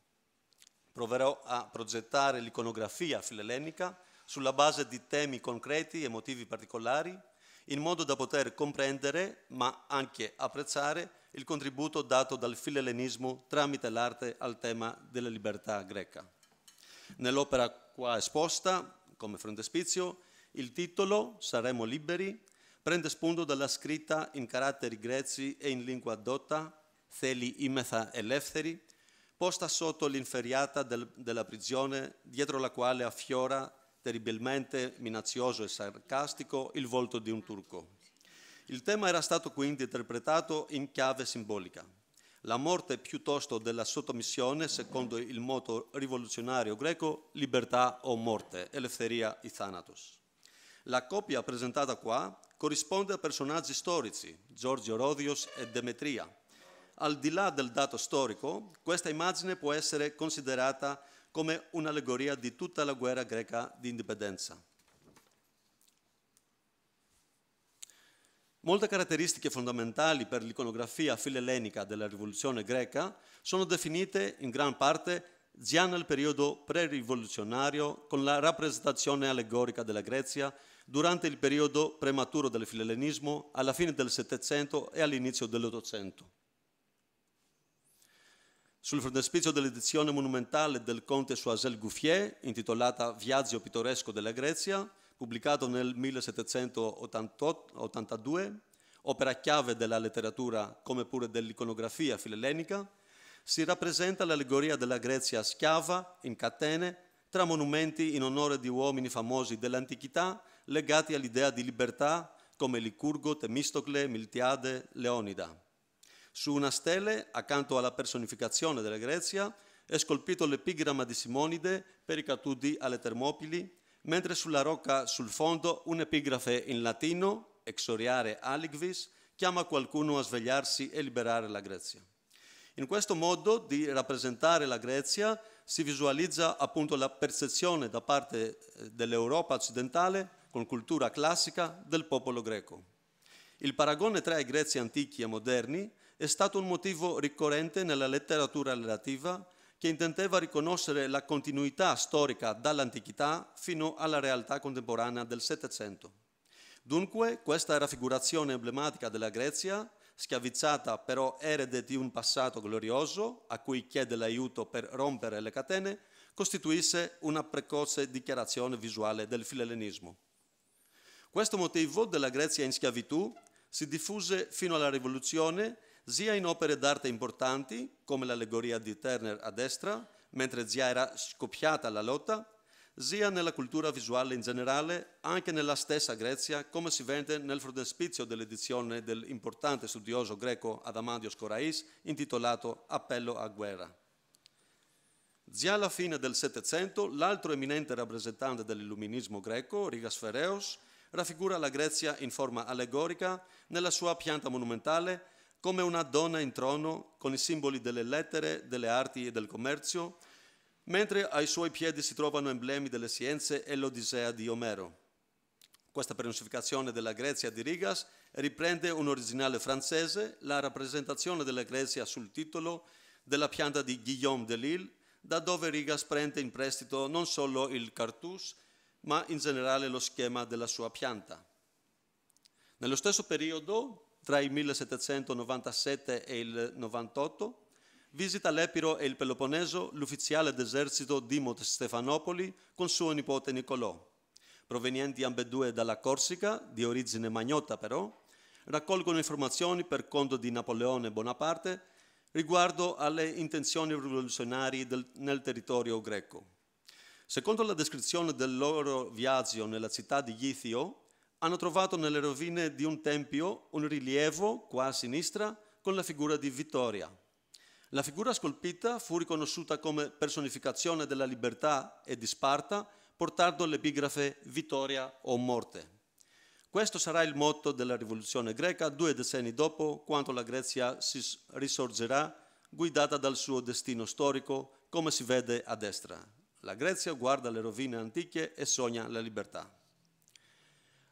Proverò a progettare l'iconografia filellenica sulla base di temi concreti e motivi particolari, in modo da poter comprendere, ma anche apprezzare, il contributo dato dal filellenismo tramite l'arte al tema della libertà greca. Nell'opera qua esposta come frontespizio, il titolo Saremo liberi prende spunto dalla scritta in caratteri greci e in lingua dotta Θeli imetha eleftheri, posta sotto l'inferiata del, della prigione dietro la quale affiora terribilmente minacioso e sarcastico il volto di un turco. Il tema era stato quindi interpretato in chiave simbolica la morte piuttosto della sottomissione secondo il motto rivoluzionario greco libertà o morte, eleftheria e thanatos. La coppia presentata qua corrisponde a personaggi storici, Giorgio Rodios e Demetria. Al di là del dato storico, questa immagine può essere considerata come un'allegoria di tutta la guerra greca di indipendenza. Molte caratteristiche fondamentali per l'iconografia filellenica della rivoluzione greca sono definite in gran parte già nel periodo pre-rivoluzionario con la rappresentazione allegorica della Grecia durante il periodo prematuro del filellenismo alla fine del Settecento e all'inizio dell'Ottocento. Sul frontespizio dell'edizione monumentale del conte Choisel Gouffier, intitolata Viaggio pittoresco della Grecia, pubblicato nel 1782, opera chiave della letteratura come pure dell'iconografia filellenica, si rappresenta l'allegoria della Grecia schiava in catene tra monumenti in onore di uomini famosi dell'antichità legati all'idea di libertà come Licurgo, Temistocle, Miltiade, Leonida. Su una stele, accanto alla personificazione della Grecia, è scolpito l'epigramma di Simonide per i caduti alle Termopili mentre sulla rocca sul fondo un'epigrafe in latino, exoriare aligvis, chiama qualcuno a svegliarsi e liberare la Grecia. In questo modo di rappresentare la Grecia si visualizza appunto la percezione da parte eh, dell'Europa occidentale con cultura classica del popolo greco. Il paragone tra i greci antichi e moderni è stato un motivo ricorrente nella letteratura relativa che intendeva riconoscere la continuità storica dall'antichità fino alla realtà contemporanea del Settecento. Dunque, questa raffigurazione emblematica della Grecia, schiavizzata però erede di un passato glorioso, a cui chiede l'aiuto per rompere le catene, costituisse una precoce dichiarazione visuale del filellenismo. Questo motivo della Grecia in schiavitù si diffuse fino alla rivoluzione sia in opere d'arte importanti, come l'allegoria di Turner a destra, mentre già era scoppiata la lotta, sia nella cultura visuale in generale, anche nella stessa Grezia, come si vede nel frontespizio dell'edizione dell'importante studioso greco Adamandios Scorais, intitolato Appello a guerra. Già alla fine del Settecento, l'altro eminente rappresentante dell'illuminismo greco, Rigas Ferreos, raffigura la Grezia in forma allegorica nella sua pianta monumentale come una donna in trono con i simboli delle lettere, delle arti e del commercio, mentre ai suoi piedi si trovano emblemi delle scienze e l'Odissea di Omero. Questa personificazione della Grecia di Rigas riprende un originale francese, la rappresentazione della Grecia sul titolo della pianta di Guillaume de Lille, da dove Rigas prende in prestito non solo il cartus, ma in generale lo schema della sua pianta. Nello stesso periodo tra il 1797 e il 98, visita l'Epiro e il Peloponneso l'ufficiale d'esercito Dimo Stefanopoli con suo nipote Nicolò. Provenienti ambedue dalla Corsica, di origine magnota però, raccolgono informazioni per conto di Napoleone Bonaparte riguardo alle intenzioni rivoluzionarie del, nel territorio greco. Secondo la descrizione del loro viaggio nella città di Githio, hanno trovato nelle rovine di un tempio un rilievo qua a sinistra con la figura di Vittoria. La figura scolpita fu riconosciuta come personificazione della libertà e di Sparta, portando l'epigrafe Vittoria o morte. Questo sarà il motto della rivoluzione greca due decenni dopo, quando la Grecia si risorgerà guidata dal suo destino storico, come si vede a destra. La Grecia guarda le rovine antiche e sogna la libertà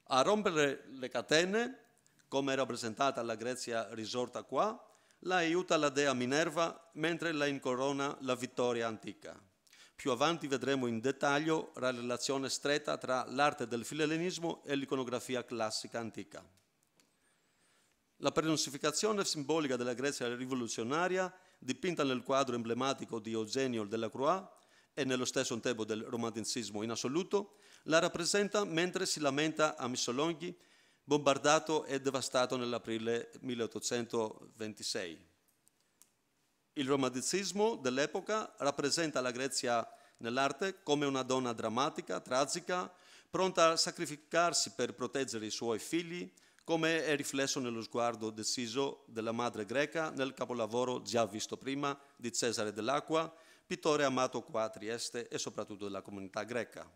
a rompere le catene, come è rappresentata la Grecia risorta qua, la aiuta la dea Minerva mentre la incorona la vittoria antica. Più avanti vedremo in dettaglio la relazione stretta tra l'arte del filellenismo e l'iconografia classica antica. La personificazione simbolica della Grecia rivoluzionaria, dipinta nel quadro emblematico di Eugenio della Croix e nello stesso tempo del romanticismo in assoluto, la rappresenta mentre si lamenta a Missolonghi, bombardato e devastato nell'aprile 1826. Il romanticismo dell'epoca rappresenta la Grecia nell'arte come una donna drammatica, tragica, pronta a sacrificarsi per proteggere i suoi figli, come è riflesso nello sguardo deciso della madre greca nel capolavoro già visto prima di Cesare dell'Acqua, pittore amato qua a Trieste e soprattutto della comunità greca.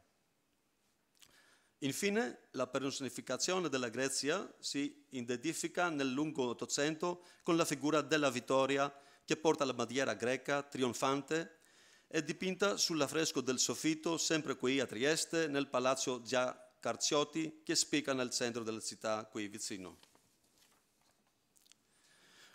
Infine, la personificazione della Grecia si identifica nel lungo Ottocento con la figura della vittoria che porta la bandiera greca trionfante è dipinta sull'affresco del soffitto, sempre qui a Trieste, nel palazzo Gia Carciotti, che spicca nel centro della città, qui vicino.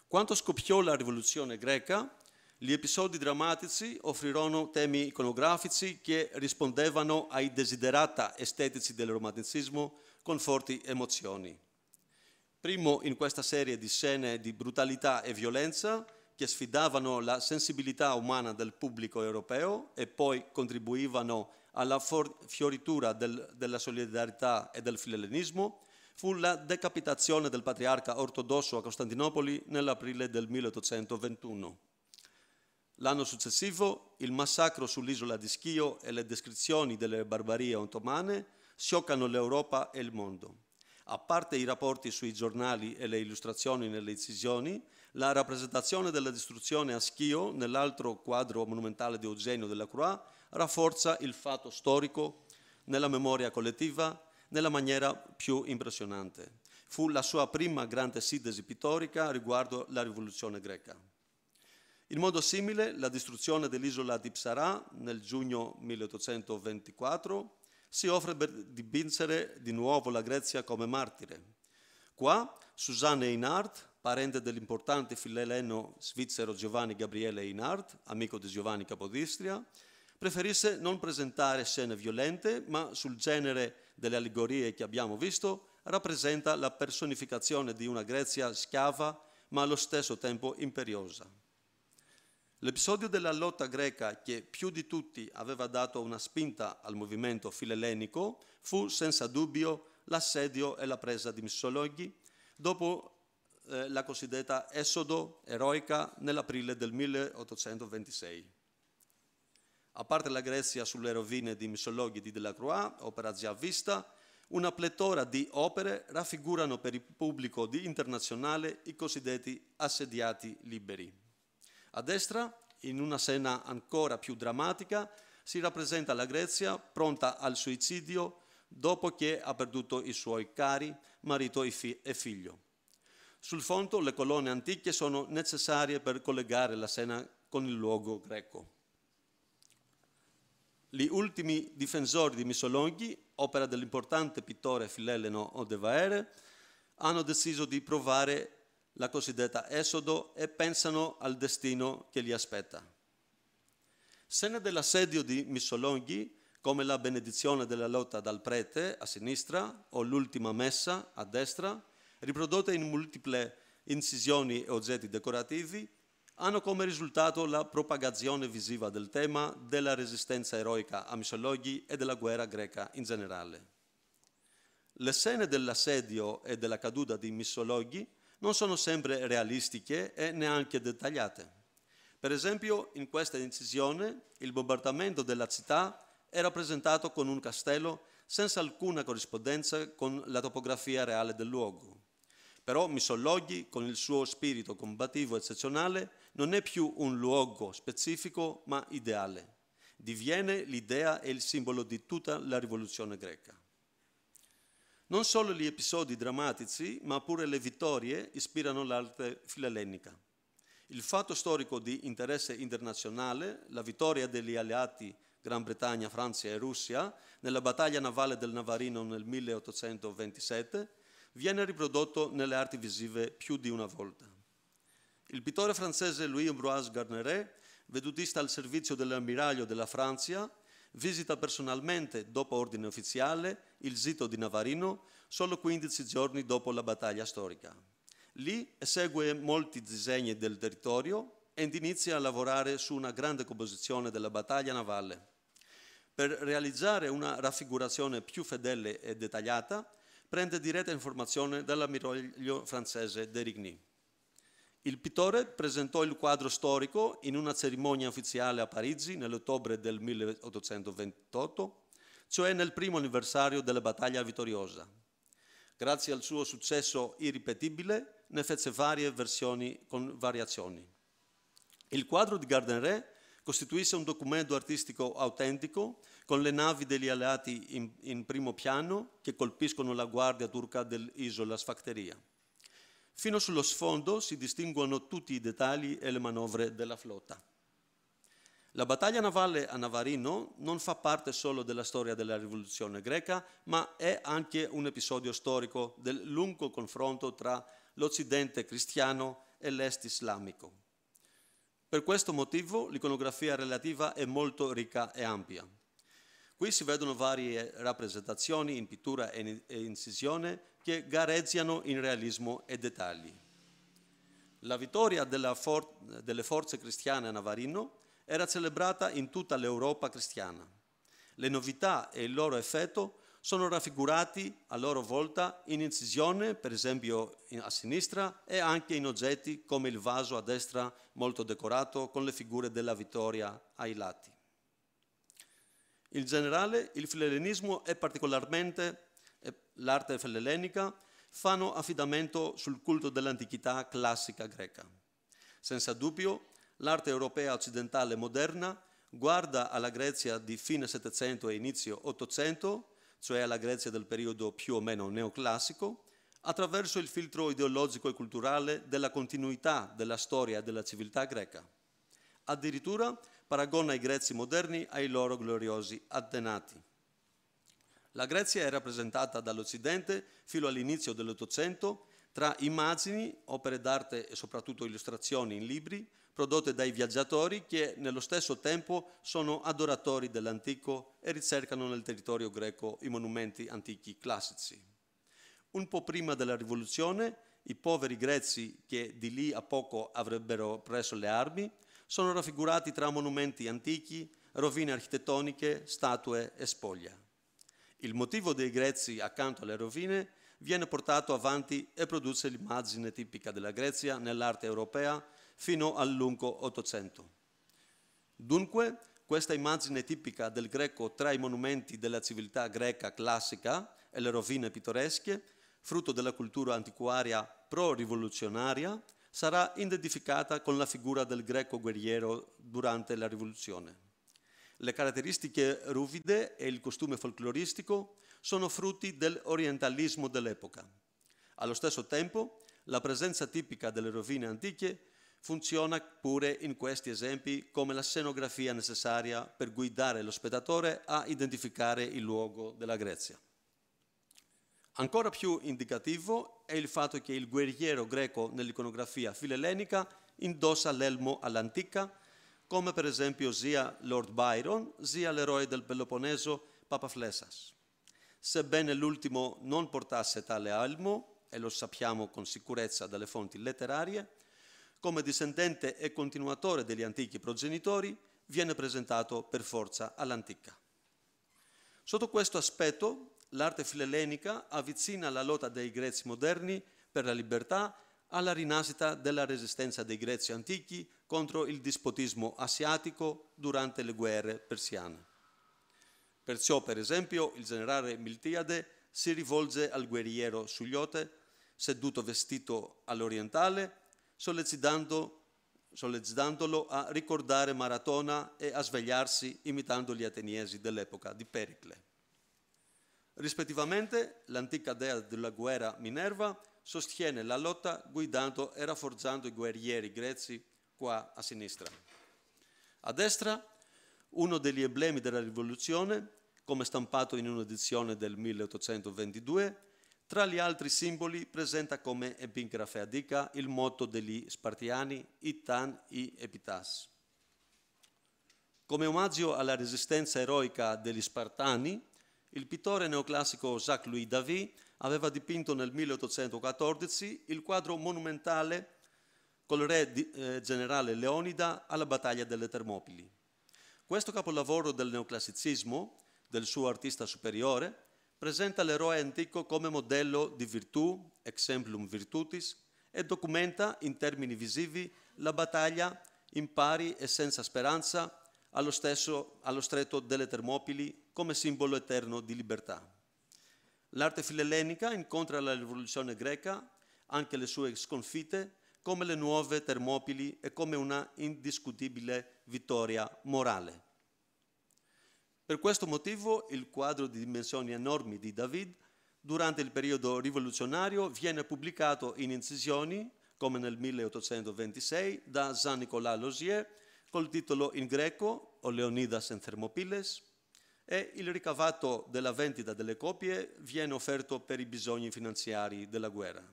Quando scoppiò la rivoluzione greca, gli episodi drammatici offrirono temi iconografici che rispondevano ai desiderata estetici del romanticismo con forti emozioni. Primo in questa serie di scene di brutalità e violenza che sfidavano la sensibilità umana del pubblico europeo e poi contribuivano alla fioritura del, della solidarietà e del filellenismo, fu la decapitazione del patriarca ortodosso a Costantinopoli nell'aprile del 1821. L'anno successivo il massacro sull'isola di Schio e le descrizioni delle barbarie ottomane scioccano l'Europa e il mondo. A parte i rapporti sui giornali e le illustrazioni nelle incisioni, la rappresentazione della distruzione a Schio nell'altro quadro monumentale di Eugenio della Croix rafforza il fatto storico nella memoria collettiva nella maniera più impressionante. Fu la sua prima grande sintesi pittorica riguardo la rivoluzione greca. In modo simile, la distruzione dell'isola di Psara nel giugno 1824 si offre per dipingere di nuovo la Grecia come martire. Qua Susanne Einhardt, parente dell'importante fileleno svizzero Giovanni Gabriele Einhardt, amico di Giovanni Capodistria, preferisse non presentare scene violente, ma sul genere delle allegorie che abbiamo visto rappresenta la personificazione di una Grecia schiava, ma allo stesso tempo imperiosa. L'episodio della lotta greca che più di tutti aveva dato una spinta al movimento filellenico fu senza dubbio l'assedio e la presa di Missologhi dopo eh, la cosiddetta esodo eroica nell'aprile del 1826. A parte la Grecia sulle rovine di Missologhi di Delacroix, opera già vista, una pletora di opere raffigurano per il pubblico internazionale i cosiddetti assediati liberi. A destra, in una scena ancora più drammatica, si rappresenta la Grecia pronta al suicidio dopo che ha perduto i suoi cari, marito e, e figlio. Sul fondo le colonne antiche sono necessarie per collegare la scena con il luogo greco. Gli ultimi difensori di Missolonghi, opera dell'importante pittore Fileleno Odevaere, hanno deciso di provare la cosiddetta Esodo, e pensano al destino che li aspetta. Scene dell'assedio di Missolonghi, come la benedizione della lotta dal prete a sinistra o l'ultima messa a destra, riprodotte in multiple incisioni e oggetti decorativi, hanno come risultato la propagazione visiva del tema della resistenza eroica a Missolonghi e della guerra greca in generale. Le scene dell'assedio e della caduta di Missolonghi non sono sempre realistiche e neanche dettagliate. Per esempio, in questa incisione il bombardamento della città è rappresentato con un castello senza alcuna corrispondenza con la topografia reale del luogo. Però Missologhi, con il suo spirito combattivo eccezionale, non è più un luogo specifico ma ideale. Diviene l'idea e il simbolo di tutta la rivoluzione greca. Non solo gli episodi drammatici, ma pure le vittorie ispirano l'arte filellenica. Il fatto storico di interesse internazionale, la vittoria degli alleati Gran Bretagna, Francia e Russia nella battaglia navale del Navarino nel 1827, viene riprodotto nelle arti visive più di una volta. Il pittore francese Louis-Ambroise Garneret, vedutista al servizio dell'ammiraglio della Francia, visita personalmente, dopo ordine ufficiale, il sito di Navarino solo 15 giorni dopo la battaglia storica. Lì esegue molti disegni del territorio ed inizia a lavorare su una grande composizione della battaglia navale. Per realizzare una raffigurazione più fedele e dettagliata, prende diretta informazione dall'ammiraglio francese Derigny. Il pittore presentò il quadro storico in una cerimonia ufficiale a Parigi nell'ottobre del 1828, cioè nel primo anniversario della battaglia vittoriosa. Grazie al suo successo irripetibile, ne fece varie versioni con variazioni. Il quadro di Gardineret costituisce un documento artistico autentico con le navi degli alleati in, in primo piano che colpiscono la guardia turca dell'isola Sfacteria. Fino sullo sfondo si distinguono tutti i dettagli e le manovre della flotta. La battaglia navale a Navarino non fa parte solo della storia della rivoluzione greca, ma è anche un episodio storico del lungo confronto tra l'Occidente cristiano e l'Est islamico. Per questo motivo l'iconografia relativa è molto ricca e ampia. Qui si vedono varie rappresentazioni in pittura e incisione che gareggiano in realismo e dettagli. La vittoria for delle forze cristiane a Navarino era celebrata in tutta l'Europa cristiana. Le novità e il loro effetto sono raffigurati a loro volta in incisione, per esempio a sinistra, e anche in oggetti come il vaso a destra, molto decorato con le figure della vittoria ai lati. In generale, il filellenismo è particolarmente l'arte felellenica fanno affidamento sul culto dell'antichità classica greca. Senza dubbio, l'arte europea occidentale moderna guarda alla Grecia di fine Settecento e inizio Ottocento, cioè alla Grecia del periodo più o meno neoclassico, attraverso il filtro ideologico e culturale della continuità della storia della civiltà greca. Addirittura paragona i greci moderni ai loro gloriosi Atenati. La Grecia è rappresentata dall'Occidente fino all'inizio dell'Ottocento tra immagini, opere d'arte e soprattutto illustrazioni in libri prodotte dai viaggiatori che nello stesso tempo sono adoratori dell'antico e ricercano nel territorio greco i monumenti antichi classici. Un po' prima della rivoluzione i poveri greci che di lì a poco avrebbero preso le armi sono raffigurati tra monumenti antichi, rovine architettoniche, statue e spoglia. Il motivo dei Grezi accanto alle rovine viene portato avanti e produce l'immagine tipica della Grezia nell'arte europea fino al lungo Ottocento. Dunque, questa immagine tipica del greco tra i monumenti della civiltà greca classica e le rovine pittoresche, frutto della cultura antiquaria pro-rivoluzionaria, sarà identificata con la figura del greco guerriero durante la rivoluzione. Le caratteristiche ruvide e il costume folcloristico sono frutti dell'orientalismo dell'epoca. Allo stesso tempo, la presenza tipica delle rovine antiche funziona pure in questi esempi come la scenografia necessaria per guidare lo spettatore a identificare il luogo della Grezia. Ancora più indicativo è il fatto che il guerriero greco nell'iconografia filellenica indossa l'elmo all'antica come per esempio sia Lord Byron, sia l'eroe del Peloponneso Papa Flessas. Sebbene l'ultimo non portasse tale almo, e lo sappiamo con sicurezza dalle fonti letterarie, come discendente e continuatore degli antichi progenitori, viene presentato per forza all'antica. Sotto questo aspetto, l'arte filellenica avvicina la lotta dei greci moderni per la libertà alla rinascita della resistenza dei greci antichi contro il dispotismo asiatico durante le guerre persiane. Perciò, per esempio, il generale Miltiade si rivolge al guerriero Sugliote, seduto vestito all'orientale, sollecitando, sollecitandolo a ricordare Maratona e a svegliarsi imitando gli ateniesi dell'epoca di Pericle. Rispettivamente, l'antica dea della guerra Minerva sostiene la lotta guidando e rafforzando i guerrieri greci qua a sinistra. A destra, uno degli emblemi della rivoluzione, come stampato in un'edizione del 1822, tra gli altri simboli presenta come epigrafe adica il motto degli spartiani Itan i Epitas. Come omaggio alla resistenza eroica degli spartani, il pittore neoclassico Jacques-Louis David aveva dipinto nel 1814 il quadro monumentale col re di, eh, generale Leonida alla battaglia delle Termopili. Questo capolavoro del neoclassicismo, del suo artista superiore, presenta l'eroe antico come modello di virtù, exemplum virtutis, e documenta in termini visivi la battaglia in pari e senza speranza allo, stesso, allo stretto delle Termopili come simbolo eterno di libertà. L'arte filellenica incontra la rivoluzione greca, anche le sue sconfitte, come le nuove Termopili e come una indiscutibile vittoria morale. Per questo motivo il quadro di dimensioni enormi di David durante il periodo rivoluzionario viene pubblicato in incisioni, come nel 1826, da Jean Nicolas Lozier col titolo in greco O Leonidas en Thermopiles», e il ricavato della vendita delle copie viene offerto per i bisogni finanziari della guerra.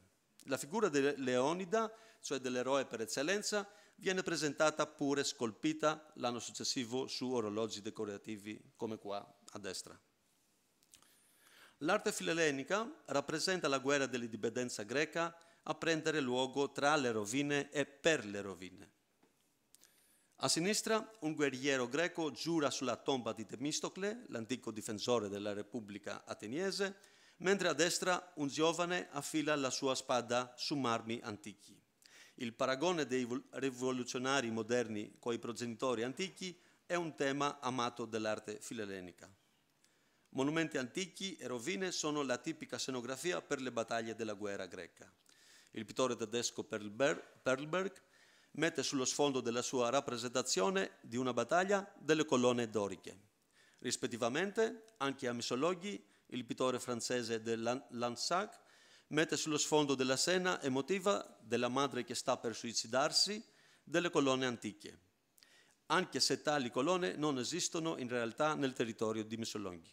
La figura di Leonida, cioè dell'eroe per eccellenza, viene presentata pure scolpita l'anno successivo su orologi decorativi come qua a destra. L'arte filellenica rappresenta la guerra dell'indipendenza greca a prendere luogo tra le rovine e per le rovine. A sinistra un guerriero greco giura sulla tomba di Temistocle, l'antico difensore della Repubblica ateniese, mentre a destra un giovane affila la sua spada su marmi antichi. Il paragone dei rivoluzionari moderni coi progenitori antichi è un tema amato dell'arte filellenica. Monumenti antichi e rovine sono la tipica scenografia per le battaglie della guerra greca. Il pittore tedesco Perlberg mette sullo sfondo della sua rappresentazione di una battaglia delle colonne doriche. Rispettivamente, anche a Missologhi, il pittore francese de Lansac, mette sullo sfondo della scena emotiva della madre che sta per suicidarsi delle colonne antiche, anche se tali colonne non esistono in realtà nel territorio di Missologhi.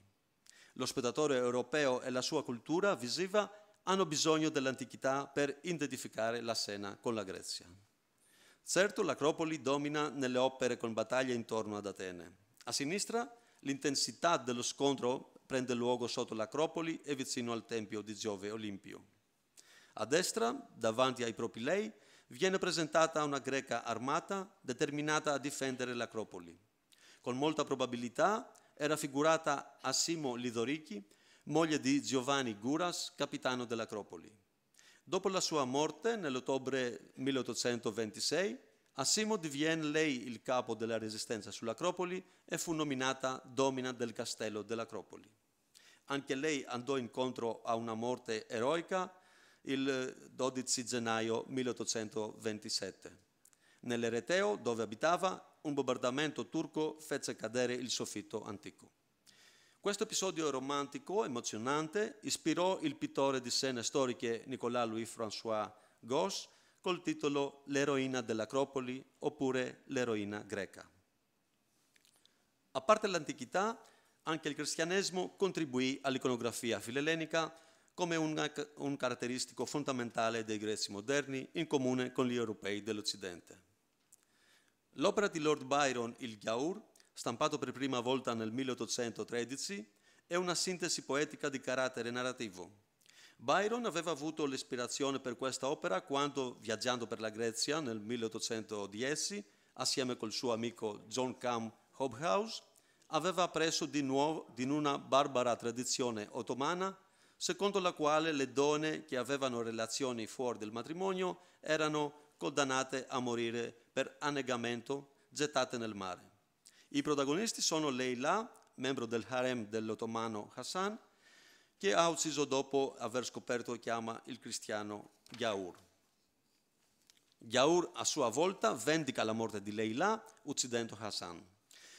Lo spettatore europeo e la sua cultura visiva hanno bisogno dell'antichità per identificare la scena con la Grecia. Certo, l'Acropoli domina nelle opere con battaglie intorno ad Atene. A sinistra, l'intensità dello scontro prende luogo sotto l'Acropoli e vicino al Tempio di Giove Olimpio. A destra, davanti ai propilei, viene presentata una greca armata determinata a difendere l'Acropoli. Con molta probabilità è raffigurata Assimo Lidorichi, moglie di Giovanni Guras, capitano dell'Acropoli. Dopo la sua morte, nell'ottobre 1826, Assimo diviene lei il capo della resistenza sull'Acropoli e fu nominata domina del castello dell'Acropoli. Anche lei andò incontro a una morte eroica il 12 gennaio 1827. Nell'Ereteo, dove abitava, un bombardamento turco fece cadere il soffitto antico. Questo episodio romantico, emozionante, ispirò il pittore di scene storiche Nicolas Louis-François Gauche col titolo L'eroina dell'Acropoli oppure L'eroina greca. A parte l'antichità, anche il cristianesimo contribuì all'iconografia filellenica come una, un caratteristico fondamentale dei greci moderni in comune con gli europei dell'Occidente. L'opera di Lord Byron, Il Ghiaur, stampato per prima volta nel 1813, è una sintesi poetica di carattere narrativo. Byron aveva avuto l'ispirazione per questa opera quando, viaggiando per la Grecia nel 1810, assieme col suo amico John Cam Hobhouse, aveva preso di nuovo di una barbara tradizione ottomana secondo la quale le donne che avevano relazioni fuori del matrimonio erano condannate a morire per annegamento gettate nel mare. I protagonisti sono Leila, membro del harem dell'ottomano Hassan, che ha ucciso dopo aver scoperto che ama il cristiano Giaur. Giaur a sua volta vendica la morte di Leila uccidendo Hassan.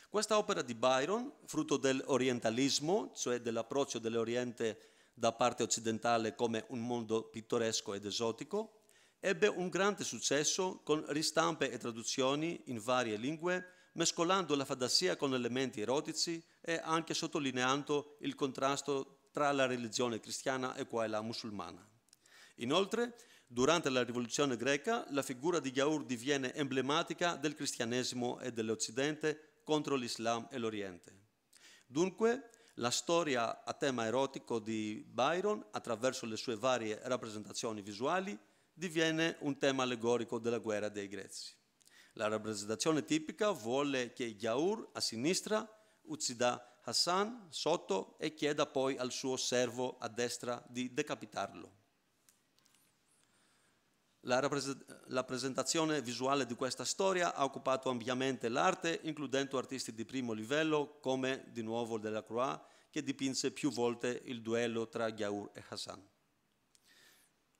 Questa opera di Byron, frutto dell'orientalismo, cioè dell'approccio dell'Oriente da parte occidentale come un mondo pittoresco ed esotico, ebbe un grande successo con ristampe e traduzioni in varie lingue mescolando la fantasia con elementi erotici e anche sottolineando il contrasto tra la religione cristiana e quella musulmana. Inoltre, durante la rivoluzione greca, la figura di Yaur diviene emblematica del cristianesimo e dell'Occidente contro l'Islam e l'Oriente. Dunque, la storia a tema erotico di Byron, attraverso le sue varie rappresentazioni visuali, diviene un tema allegorico della guerra dei Grezi. La rappresentazione tipica vuole che Yaur a sinistra uccida Hassan sotto e chieda poi al suo servo a destra di decapitarlo. La, presentazione visuale di questa storia ha occupato ampiamente l'arte, includendo artisti di primo livello come di nuovo Delacroix, che dipinse più volte il duello tra Giaur e Hassan.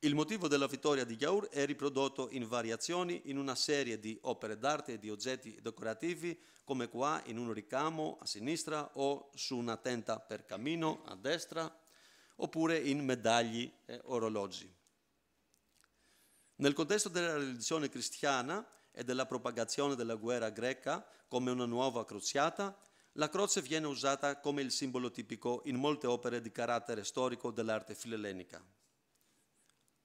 Il motivo della vittoria di Gaur è riprodotto in variazioni in una serie di opere d'arte e di oggetti decorativi, come qua in un ricamo a sinistra o su una tenta per cammino a destra, oppure in medagli e orologi. Nel contesto della religione cristiana e della propagazione della guerra greca come una nuova crociata, la croce viene usata come il simbolo tipico in molte opere di carattere storico dell'arte filellenica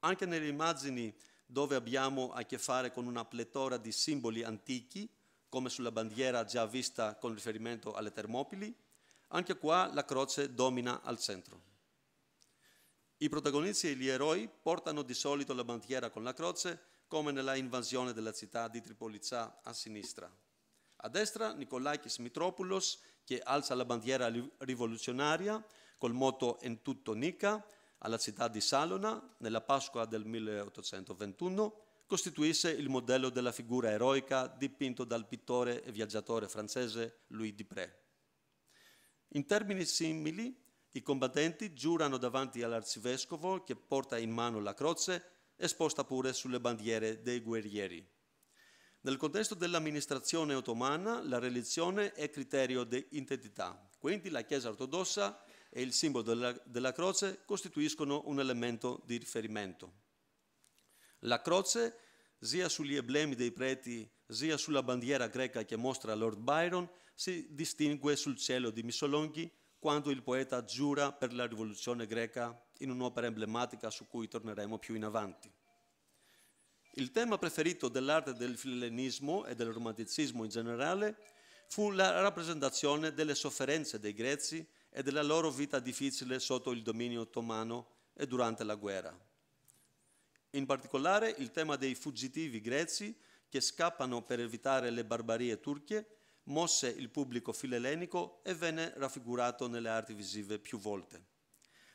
anche nelle immagini dove abbiamo a che fare con una pletora di simboli antichi, come sulla bandiera già vista con riferimento alle Termopili, anche qua la croce domina al centro. I protagonisti e gli eroi portano di solito la bandiera con la croce, come nella invasione della città di Tripolizza a sinistra. A destra Nicolakis Mitropoulos che alza la bandiera rivoluzionaria col motto «En tutto nica», alla città di Salona nella Pasqua del 1821 costituisce il modello della figura eroica dipinto dal pittore e viaggiatore francese Louis Dupré. In termini simili, i combattenti giurano davanti all'arcivescovo che porta in mano la croce esposta pure sulle bandiere dei guerrieri. Nel contesto dell'amministrazione ottomana la religione è criterio di identità, quindi la Chiesa ortodossa e il simbolo della, della croce costituiscono un elemento di riferimento. La croce, sia sugli emblemi dei preti sia sulla bandiera greca che mostra Lord Byron, si distingue sul cielo di Missolonghi quando il poeta giura per la rivoluzione greca in un'opera emblematica su cui torneremo più in avanti. Il tema preferito dell'arte del filenismo e del romanticismo in generale fu la rappresentazione delle sofferenze dei greci e della loro vita difficile sotto il dominio ottomano e durante la guerra. In particolare il tema dei fuggitivi greci che scappano per evitare le barbarie turche mosse il pubblico filelenico e venne raffigurato nelle arti visive più volte.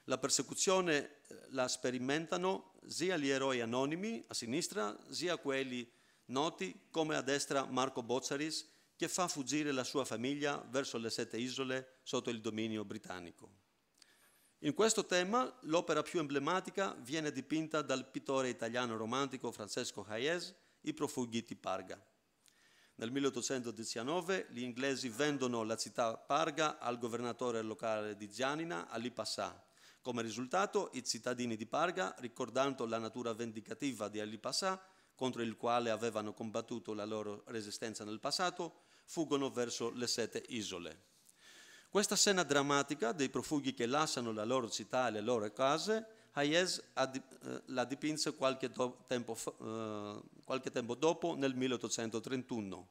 La persecuzione eh, la sperimentano sia gli eroi anonimi a sinistra, sia quelli noti come a destra Marco Bozzaris che fa fuggire la sua famiglia verso le sette isole sotto il dominio britannico. In questo tema l'opera più emblematica viene dipinta dal pittore italiano romantico Francesco Hayes, I profughi di Parga. Nel 1819 gli inglesi vendono la città Parga al governatore locale di Gianina, Ali Passà. Come risultato, i cittadini di Parga, ricordando la natura vendicativa di Ali Passà, contro il quale avevano combattuto la loro resistenza nel passato, fuggono verso le sette isole. Questa scena drammatica dei profughi che lasciano la loro città e le loro case, Hayez eh, la dipinse qualche, do, tempo, eh, qualche tempo dopo, nel 1831.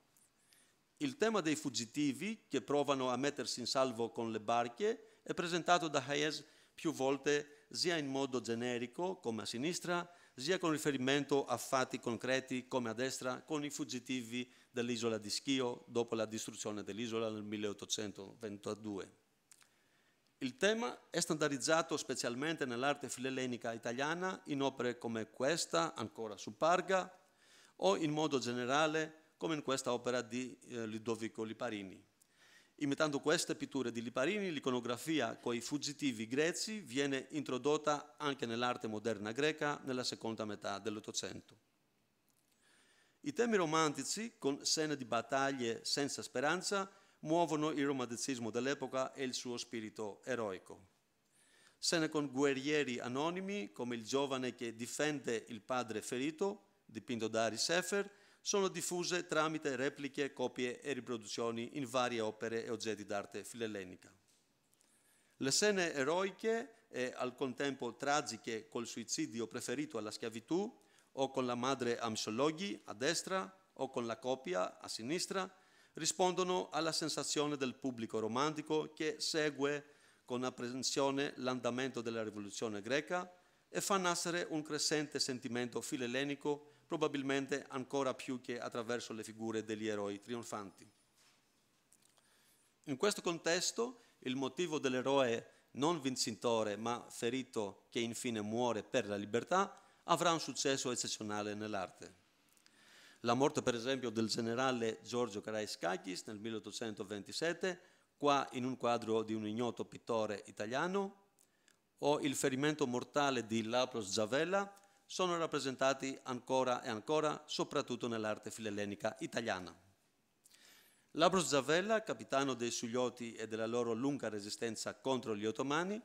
Il tema dei fuggitivi che provano a mettersi in salvo con le barche è presentato da Hayez più volte sia in modo generico, come a sinistra, sia con riferimento a fatti concreti, come a destra, con i fuggitivi dell'isola di Schio dopo la distruzione dell'isola nel 1822. Il tema è standardizzato specialmente nell'arte filellenica italiana in opere come questa, ancora su Parga, o in modo generale come in questa opera di eh, Ludovico Liparini. Imitando queste pitture di Liparini, l'iconografia coi fuggitivi greci viene introdotta anche nell'arte moderna greca nella seconda metà dell'Ottocento. I temi romantici, con scene di battaglie senza speranza, muovono il romanticismo dell'epoca e il suo spirito eroico. Scene con guerrieri anonimi, come il giovane che difende il padre ferito, dipinto da Ari Sefer, sono diffuse tramite repliche, copie e riproduzioni in varie opere e oggetti d'arte filellenica. Le scene eroiche e al contempo tragiche col suicidio preferito alla schiavitù o con la madre a misologhi a destra o con la coppia a sinistra, rispondono alla sensazione del pubblico romantico che segue con apprensione l'andamento della rivoluzione greca e fa nascere un crescente sentimento filellenico, probabilmente ancora più che attraverso le figure degli eroi trionfanti. In questo contesto, il motivo dell'eroe non vincitore ma ferito che infine muore per la libertà avrà un successo eccezionale nell'arte. La morte, per esempio, del generale Giorgio Karaiskakis nel 1827, qua in un quadro di un ignoto pittore italiano, o il ferimento mortale di Lapros Giavella, sono rappresentati ancora e ancora, soprattutto nell'arte filellenica italiana. Lapros Giavella, capitano dei Suglioti e della loro lunga resistenza contro gli ottomani,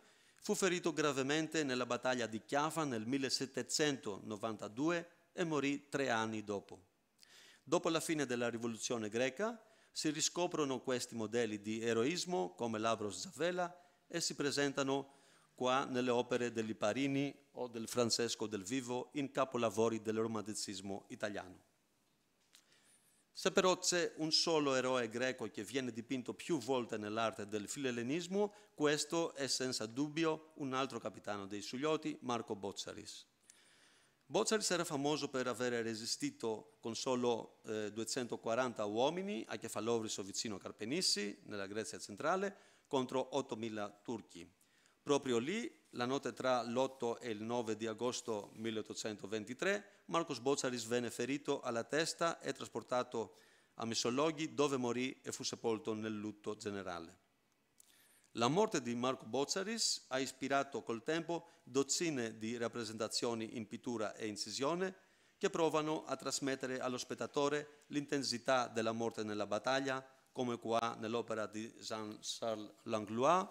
fu ferito gravemente nella battaglia di Chiafa nel 1792 e morì tre anni dopo. Dopo la fine della rivoluzione greca si riscoprono questi modelli di eroismo come Lavros Zavella e si presentano qua nelle opere dell'Iparini o del Francesco del Vivo in capolavori del romanticismo italiano. Se però c'è un solo eroe greco che viene dipinto più volte nell'arte del filellenismo, questo è senza dubbio un altro capitano dei Suglioti, Marco Bocciaris. Bocciaris era famoso per aver resistito con solo eh, 240 uomini a Kefalovriso vicino a Carpenissi, nella Grecia centrale, contro 8.000 turchi. Proprio lì la notte tra l'8 e il 9 di agosto 1823, Marcos Bocciaris venne ferito alla testa e trasportato a Missologhi dove morì e fu sepolto nel lutto generale. La morte di Marco Bocciaris ha ispirato col tempo dozzine di rappresentazioni in pittura e incisione che provano a trasmettere allo spettatore l'intensità della morte nella battaglia, come qua nell'opera di Jean-Charles Langlois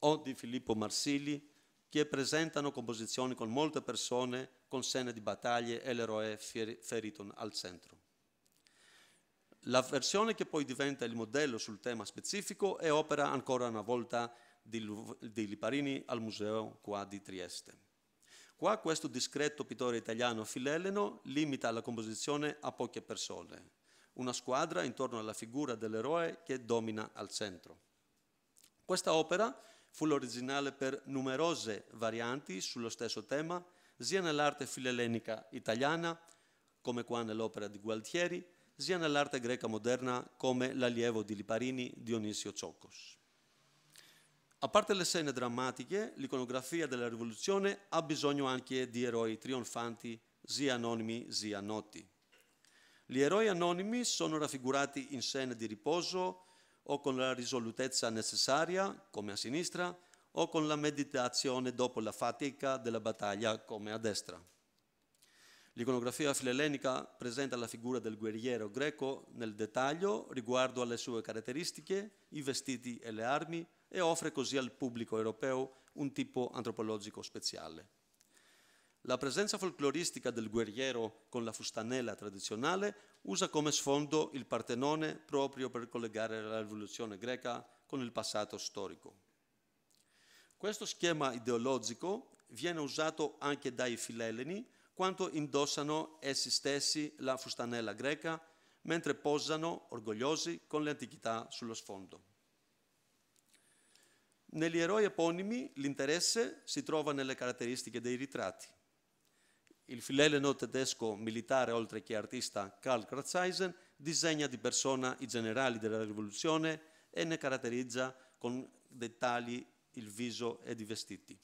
o di Filippo Marsili, che presentano composizioni con molte persone, con scene di battaglie e l'eroe Feriton al centro. La versione che poi diventa il modello sul tema specifico è opera ancora una volta di, Liparini al Museo qua di Trieste. Qua questo discreto pittore italiano fileleno limita la composizione a poche persone, una squadra intorno alla figura dell'eroe che domina al centro. Questa opera Fu l'originale per numerose varianti sullo stesso tema, sia nell'arte filellenica italiana, come qua nell'opera di Gualtieri, sia nell'arte greca moderna, come l'allievo di Liparini Dionisio Ciocos. A parte le scene drammatiche, l'iconografia della rivoluzione ha bisogno anche di eroi trionfanti, sia anonimi sia noti. Gli eroi anonimi sono raffigurati in scene di riposo, o con la risolutezza necessaria, come a sinistra, o con la meditazione dopo la fatica della battaglia, come a destra. L'iconografia filellenica presenta la figura del guerriero greco nel dettaglio riguardo alle sue caratteristiche, i vestiti e le armi e offre così al pubblico europeo un tipo antropologico speciale. La presenza folcloristica del guerriero con la fustanella tradizionale usa come sfondo il Partenone proprio per collegare la rivoluzione greca con il passato storico. Questo schema ideologico viene usato anche dai filelleni quando indossano essi stessi la fustanella greca mentre posano orgogliosi con le antichità sullo sfondo. Negli eroi eponimi l'interesse si trova nelle caratteristiche dei ritratti. Il filelleno tedesco militare, oltre che artista, Karl Kratzeisen, disegna di persona i generali della rivoluzione e ne caratterizza con dettagli il viso ed i vestiti.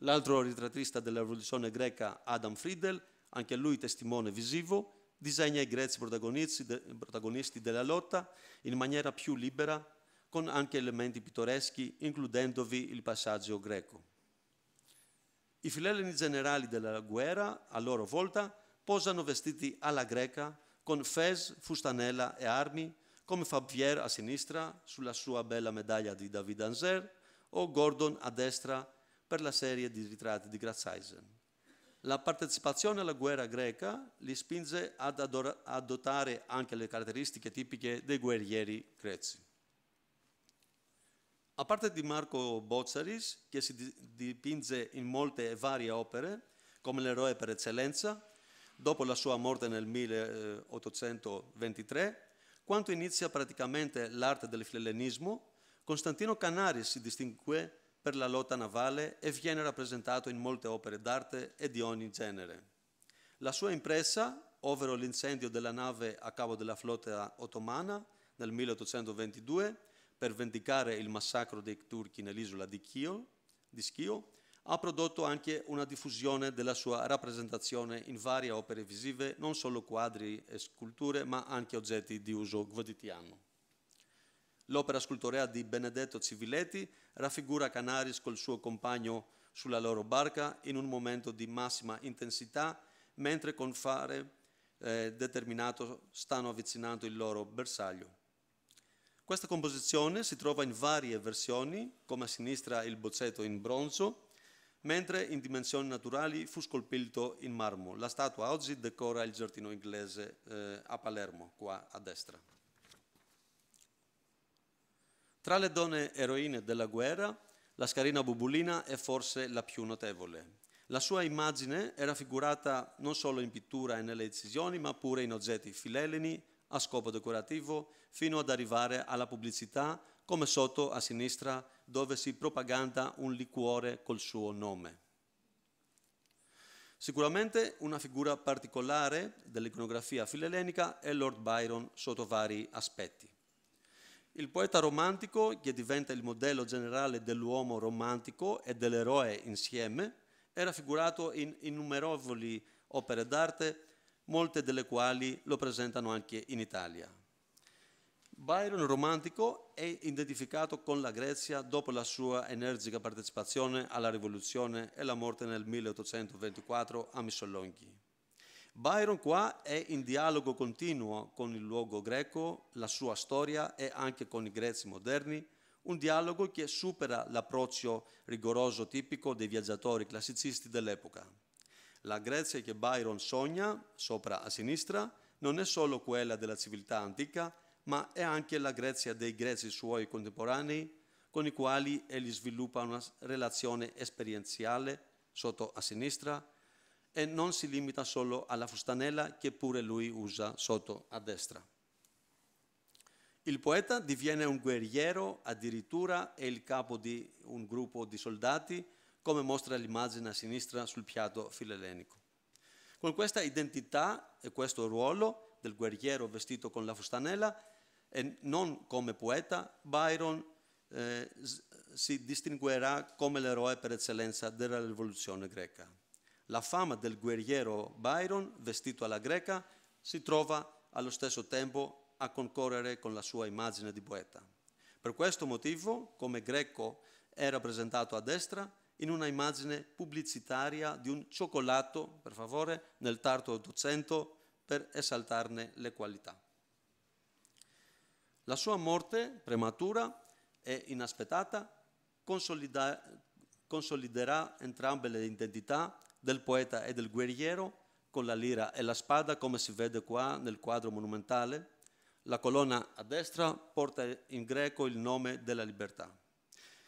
L'altro ritrattista della rivoluzione greca, Adam Friedel, anche lui testimone visivo, disegna i greci protagonisti, de, protagonisti della lotta in maniera più libera, con anche elementi pittoreschi, includendovi il passaggio greco. I fileleni generali della guerra, a loro volta, posano vestiti alla greca, con fez, fustanella e armi, come Fabier a sinistra sulla sua bella medaglia di David Anzer o Gordon a destra per la serie di ritratti di Grazheisen. La partecipazione alla guerra greca li spinge ad adottare anche le caratteristiche tipiche dei guerrieri greci. A parte di Marco Bozzaris, che si dipinge in molte e varie opere, come l'eroe per eccellenza, dopo la sua morte nel 1823, quando inizia praticamente l'arte del filellenismo, Costantino Canaris si distingue per la lotta navale e viene rappresentato in molte opere d'arte e di ogni genere. La sua impressa, ovvero l'incendio della nave a capo della flotta ottomana nel 1822, per vendicare il massacro dei turchi nell'isola di, Chio, di Schio, ha prodotto anche una diffusione della sua rappresentazione in varie opere visive, non solo quadri e sculture, ma anche oggetti di uso quotidiano. L'opera scultorea di Benedetto Civiletti raffigura Canaris col suo compagno sulla loro barca in un momento di massima intensità, mentre con fare eh, determinato stanno avvicinando il loro bersaglio. Questa composizione si trova in varie versioni, come a sinistra il bozzetto in bronzo, mentre in dimensioni naturali fu scolpito in marmo. La statua oggi decora il giardino inglese eh, a Palermo, qua a destra. Tra le donne eroine della guerra, la Scarina Bubulina è forse la più notevole. La sua immagine è raffigurata non solo in pittura e nelle incisioni, ma pure in oggetti fileleni a scopo decorativo fino ad arrivare alla pubblicità, come sotto a sinistra dove si propaganda un liquore col suo nome. Sicuramente una figura particolare dell'iconografia filoelenica è Lord Byron sotto vari aspetti. Il poeta romantico, che diventa il modello generale dell'uomo romantico e dell'eroe insieme, è raffigurato in innumerevoli opere d'arte, molte delle quali lo presentano anche in Italia. Byron romantico è identificato con la Grecia dopo la sua energica partecipazione alla rivoluzione e la morte nel 1824 a Missolonghi. Byron qua è in dialogo continuo con il luogo greco, la sua storia e anche con i greci moderni, un dialogo che supera l'approccio rigoroso tipico dei viaggiatori classicisti dell'epoca. La Grecia che Byron sogna, sopra a sinistra, non è solo quella della civiltà antica, ma è anche la Grecia dei greci suoi contemporanei con i quali egli sviluppa una relazione esperienziale sotto a sinistra e non si limita solo alla fustanella che pure lui usa sotto a destra. Il poeta diviene un guerriero, addirittura è il capo di un gruppo di soldati, come mostra l'immagine a sinistra sul piatto filelenico. Con questa identità e questo ruolo del guerriero vestito con la fustanella, e non come poeta, Byron eh, si distinguerà come l'eroe per eccellenza della rivoluzione greca. La fama del guerriero Byron, vestito alla greca, si trova allo stesso tempo a concorrere con la sua immagine di poeta. Per questo motivo, come greco è rappresentato a destra in una immagine pubblicitaria di un cioccolato, per favore, nel tarto 800 per esaltarne le qualità. La sua morte prematura e inaspettata consoliderà entrambe le identità del poeta e del guerriero con la lira e la spada, come si vede qua nel quadro monumentale. La colonna a destra porta in greco il nome della libertà.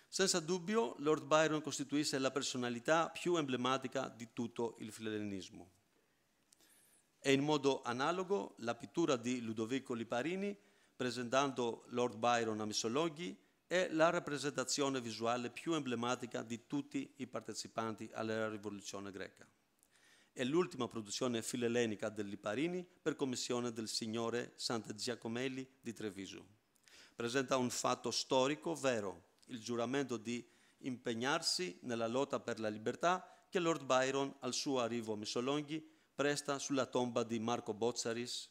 Senza dubbio, Lord Byron costituisce la personalità più emblematica di tutto il filenismo. E in modo analogo, la pittura di Ludovico Liparini presentando Lord Byron a Missolonghi, è la rappresentazione visuale più emblematica di tutti i partecipanti alla rivoluzione greca. È l'ultima produzione filelenica del Liparini per commissione del signore Giacomelli di Treviso. Presenta un fatto storico vero, il giuramento di impegnarsi nella lotta per la libertà che Lord Byron al suo arrivo a Missolonghi presta sulla tomba di Marco Bozzaris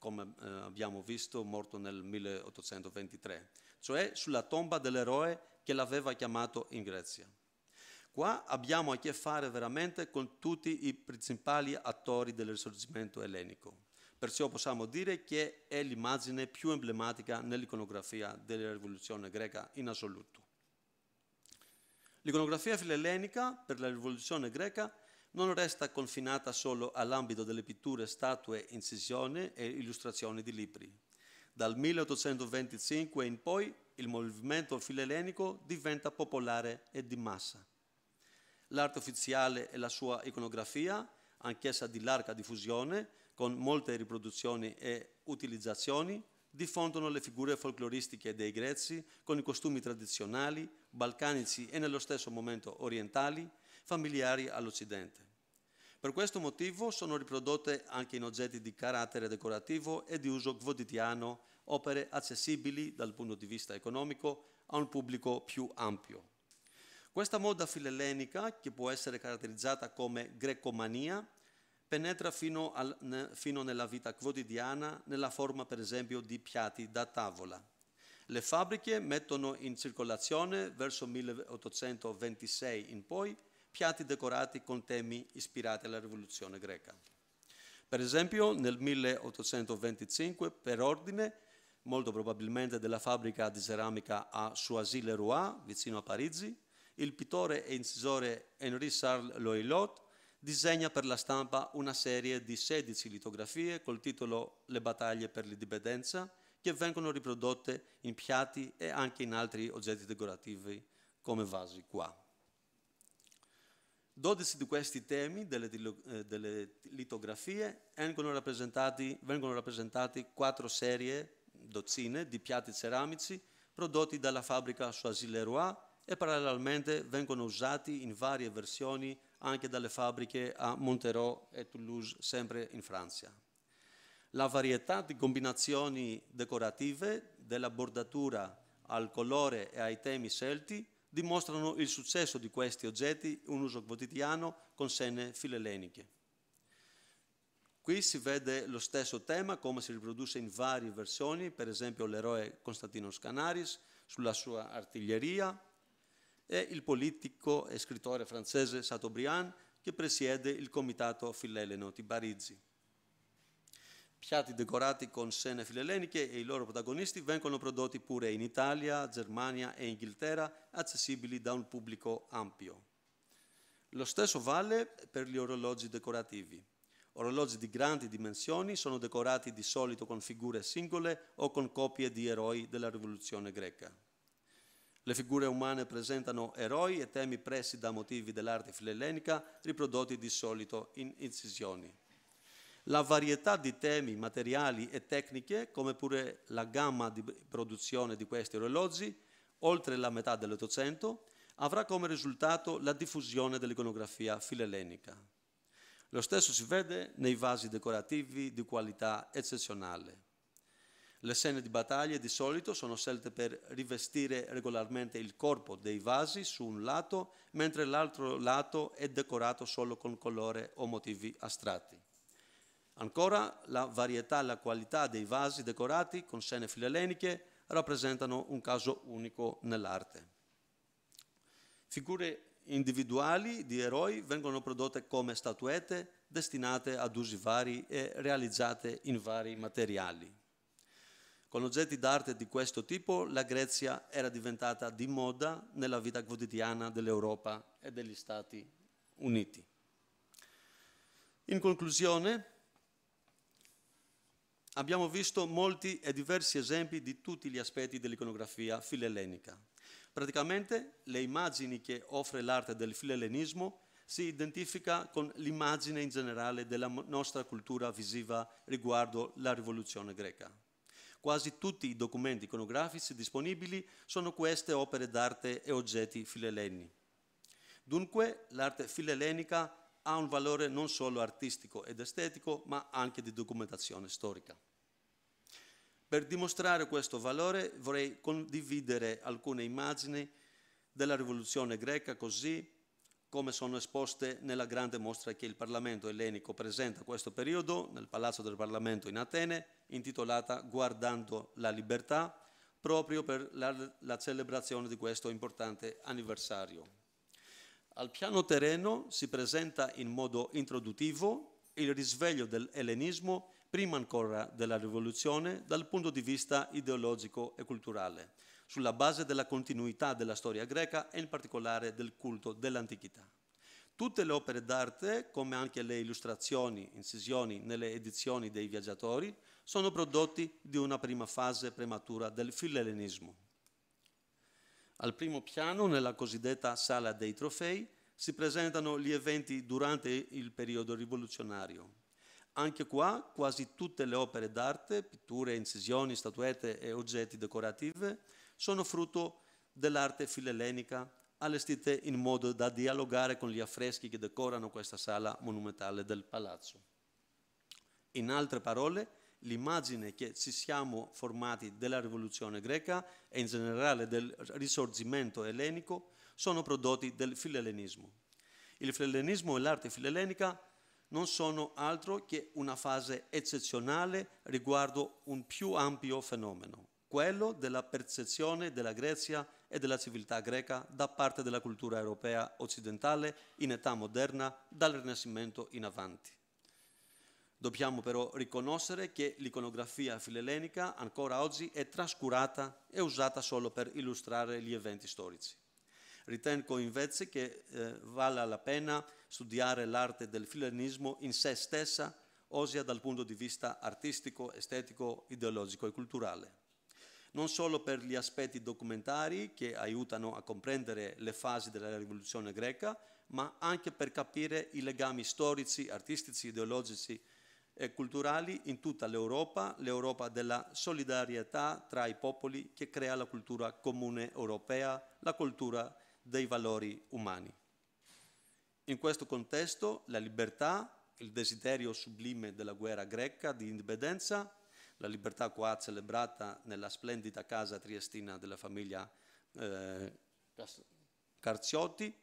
come eh, abbiamo visto, morto nel 1823, cioè sulla tomba dell'eroe che l'aveva chiamato in Grecia. Qua abbiamo a che fare veramente con tutti i principali attori del risorgimento ellenico. Perciò possiamo dire che è l'immagine più emblematica nell'iconografia della rivoluzione greca in assoluto. L'iconografia filellenica per la rivoluzione greca non resta confinata solo all'ambito delle pitture, statue, incisioni e illustrazioni di libri. Dal 1825 in poi il movimento filellenico diventa popolare e di massa. L'arte ufficiale e la sua iconografia, anch'essa di larga diffusione, con molte riproduzioni e utilizzazioni, diffondono le figure folcloristiche dei greci con i costumi tradizionali, balcanici e nello stesso momento orientali, familiari all'Occidente. Per questo motivo sono riprodotte anche in oggetti di carattere decorativo e di uso quotidiano opere accessibili dal punto di vista economico a un pubblico più ampio. Questa moda filellenica, che può essere caratterizzata come grecomania, penetra fino, al, ne, fino, nella vita quotidiana nella forma per esempio di piatti da tavola. Le fabbriche mettono in circolazione verso 1826 in poi piatti decorati con temi ispirati alla rivoluzione greca. Per esempio, nel 1825, per ordine, molto probabilmente della fabbrica di ceramica a Soisy-le-Roi, vicino a Parigi, il pittore e incisore Henri Charles Loilot disegna per la stampa una serie di 16 litografie col titolo Le battaglie per l'indipendenza, che vengono riprodotte in piatti e anche in altri oggetti decorativi come vasi qua. 12 di questi temi delle, eh, delle litografie vengono rappresentati, vengono rappresentati quattro serie dozzine di piatti ceramici prodotti dalla fabbrica Soisy-Leroy e parallelamente vengono usati in varie versioni anche dalle fabbriche a Monterò e Toulouse, sempre in Francia. La varietà di combinazioni decorative, della bordatura al colore e ai temi scelti, dimostrano il successo di questi oggetti un uso quotidiano con scene filelleniche. Qui si vede lo stesso tema come si riproduce in varie versioni, per esempio l'eroe Costantino Scanaris sulla sua artiglieria e il politico e scrittore francese Chateaubriand che presiede il comitato fileleno di Parigi piatti decorati con scene filelleniche e i loro protagonisti vengono prodotti pure in Italia, Germania e Inghilterra, accessibili da un pubblico ampio. Lo stesso vale per gli orologi decorativi. Orologi di grandi dimensioni sono decorati di solito con figure singole o con copie di eroi della rivoluzione greca. Le figure umane presentano eroi e temi presi da motivi dell'arte filellenica riprodotti di solito in incisioni la varietà di temi, materiali e tecniche, come pure la gamma di produzione di questi orologi, oltre la metà dell'Ottocento, avrà come risultato la diffusione dell'iconografia filellenica. Lo stesso si vede nei vasi decorativi di qualità eccezionale. Le scene di battaglie di solito sono scelte per rivestire regolarmente il corpo dei vasi su un lato, mentre l'altro lato è decorato solo con colore o motivi astratti. Ancora, la varietà e la qualità dei vasi decorati con scene filelleniche rappresentano un caso unico nell'arte. Figure individuali di eroi vengono prodotte come statuette destinate ad usi vari e realizzate in vari materiali. Con oggetti d'arte di questo tipo la Grecia era diventata di moda nella vita quotidiana dell'Europa e degli Stati Uniti. In conclusione, abbiamo visto molti e diversi esempi di tutti gli aspetti dell'iconografia filellenica. Praticamente le immagini che offre l'arte del filellenismo si identifica con l'immagine in generale della nostra cultura visiva riguardo la rivoluzione greca. Quasi tutti i documenti iconografici disponibili sono queste opere d'arte e oggetti fileleni. Dunque l'arte filelenica ha un valore non solo artistico ed estetico, ma anche di documentazione storica. Per dimostrare questo valore vorrei condividere alcune immagini della rivoluzione greca così come sono esposte nella grande mostra che il Parlamento ellenico presenta questo periodo nel Palazzo del Parlamento in Atene, intitolata Guardando la libertà, proprio per la, la celebrazione di questo importante anniversario. Al piano terreno si presenta in modo introduttivo il risveglio dell'ellenismo prima ancora della rivoluzione dal punto di vista ideologico e culturale, sulla base della continuità della storia greca e in particolare del culto dell'antichità. Tutte le opere d'arte, come anche le illustrazioni, incisioni nelle edizioni dei viaggiatori, sono prodotti di una prima fase prematura del filellenismo. Al primo piano, nella cosiddetta sala dei trofei, si presentano gli eventi durante il periodo rivoluzionario. Anche qua quasi tutte le opere d'arte, pitture, incisioni, statuette e oggetti decorativi sono frutto dell'arte filellenica allestite in modo da dialogare con gli affreschi che decorano questa sala monumentale del palazzo. In altre parole, l'immagine che ci siamo formati della rivoluzione greca e in generale del risorgimento ellenico sono prodotti del filellenismo. Il filellenismo e l'arte filellenica non sono altro che una fase eccezionale riguardo un più ampio fenomeno, quello della percezione della Grecia e della civiltà greca da parte della cultura europea occidentale in età moderna dal Rinascimento in avanti. Dobbiamo però riconoscere che l'iconografia filellenica ancora oggi è trascurata e usata solo per illustrare gli eventi storici. Ritengo invece che eh, vale la pena studiare l'arte del filenismo in sé stessa, ossia dal punto di vista artistico, estetico, ideologico e culturale. Non solo per gli aspetti documentari che aiutano a comprendere le fasi della rivoluzione greca, ma anche per capire i legami storici, artistici, ideologici e culturali in tutta l'Europa, l'Europa della solidarietà tra i popoli che crea la cultura comune europea, la cultura dei valori umani. In questo contesto la libertà, il desiderio sublime della guerra greca di indipendenza, la libertà qua celebrata nella splendida casa triestina della famiglia eh, Carziotti,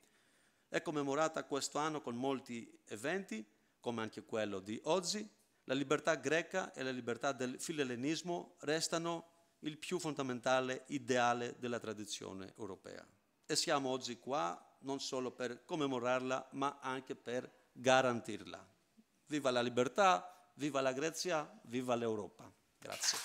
è commemorata quest'anno con molti eventi, come anche quello di oggi, la libertà greca e la libertà del filellenismo restano il più fondamentale ideale della tradizione europea. E siamo oggi qua non solo per commemorarla, ma anche per garantirla. Viva la libertà, viva la Grecia, viva l'Europa. Grazie.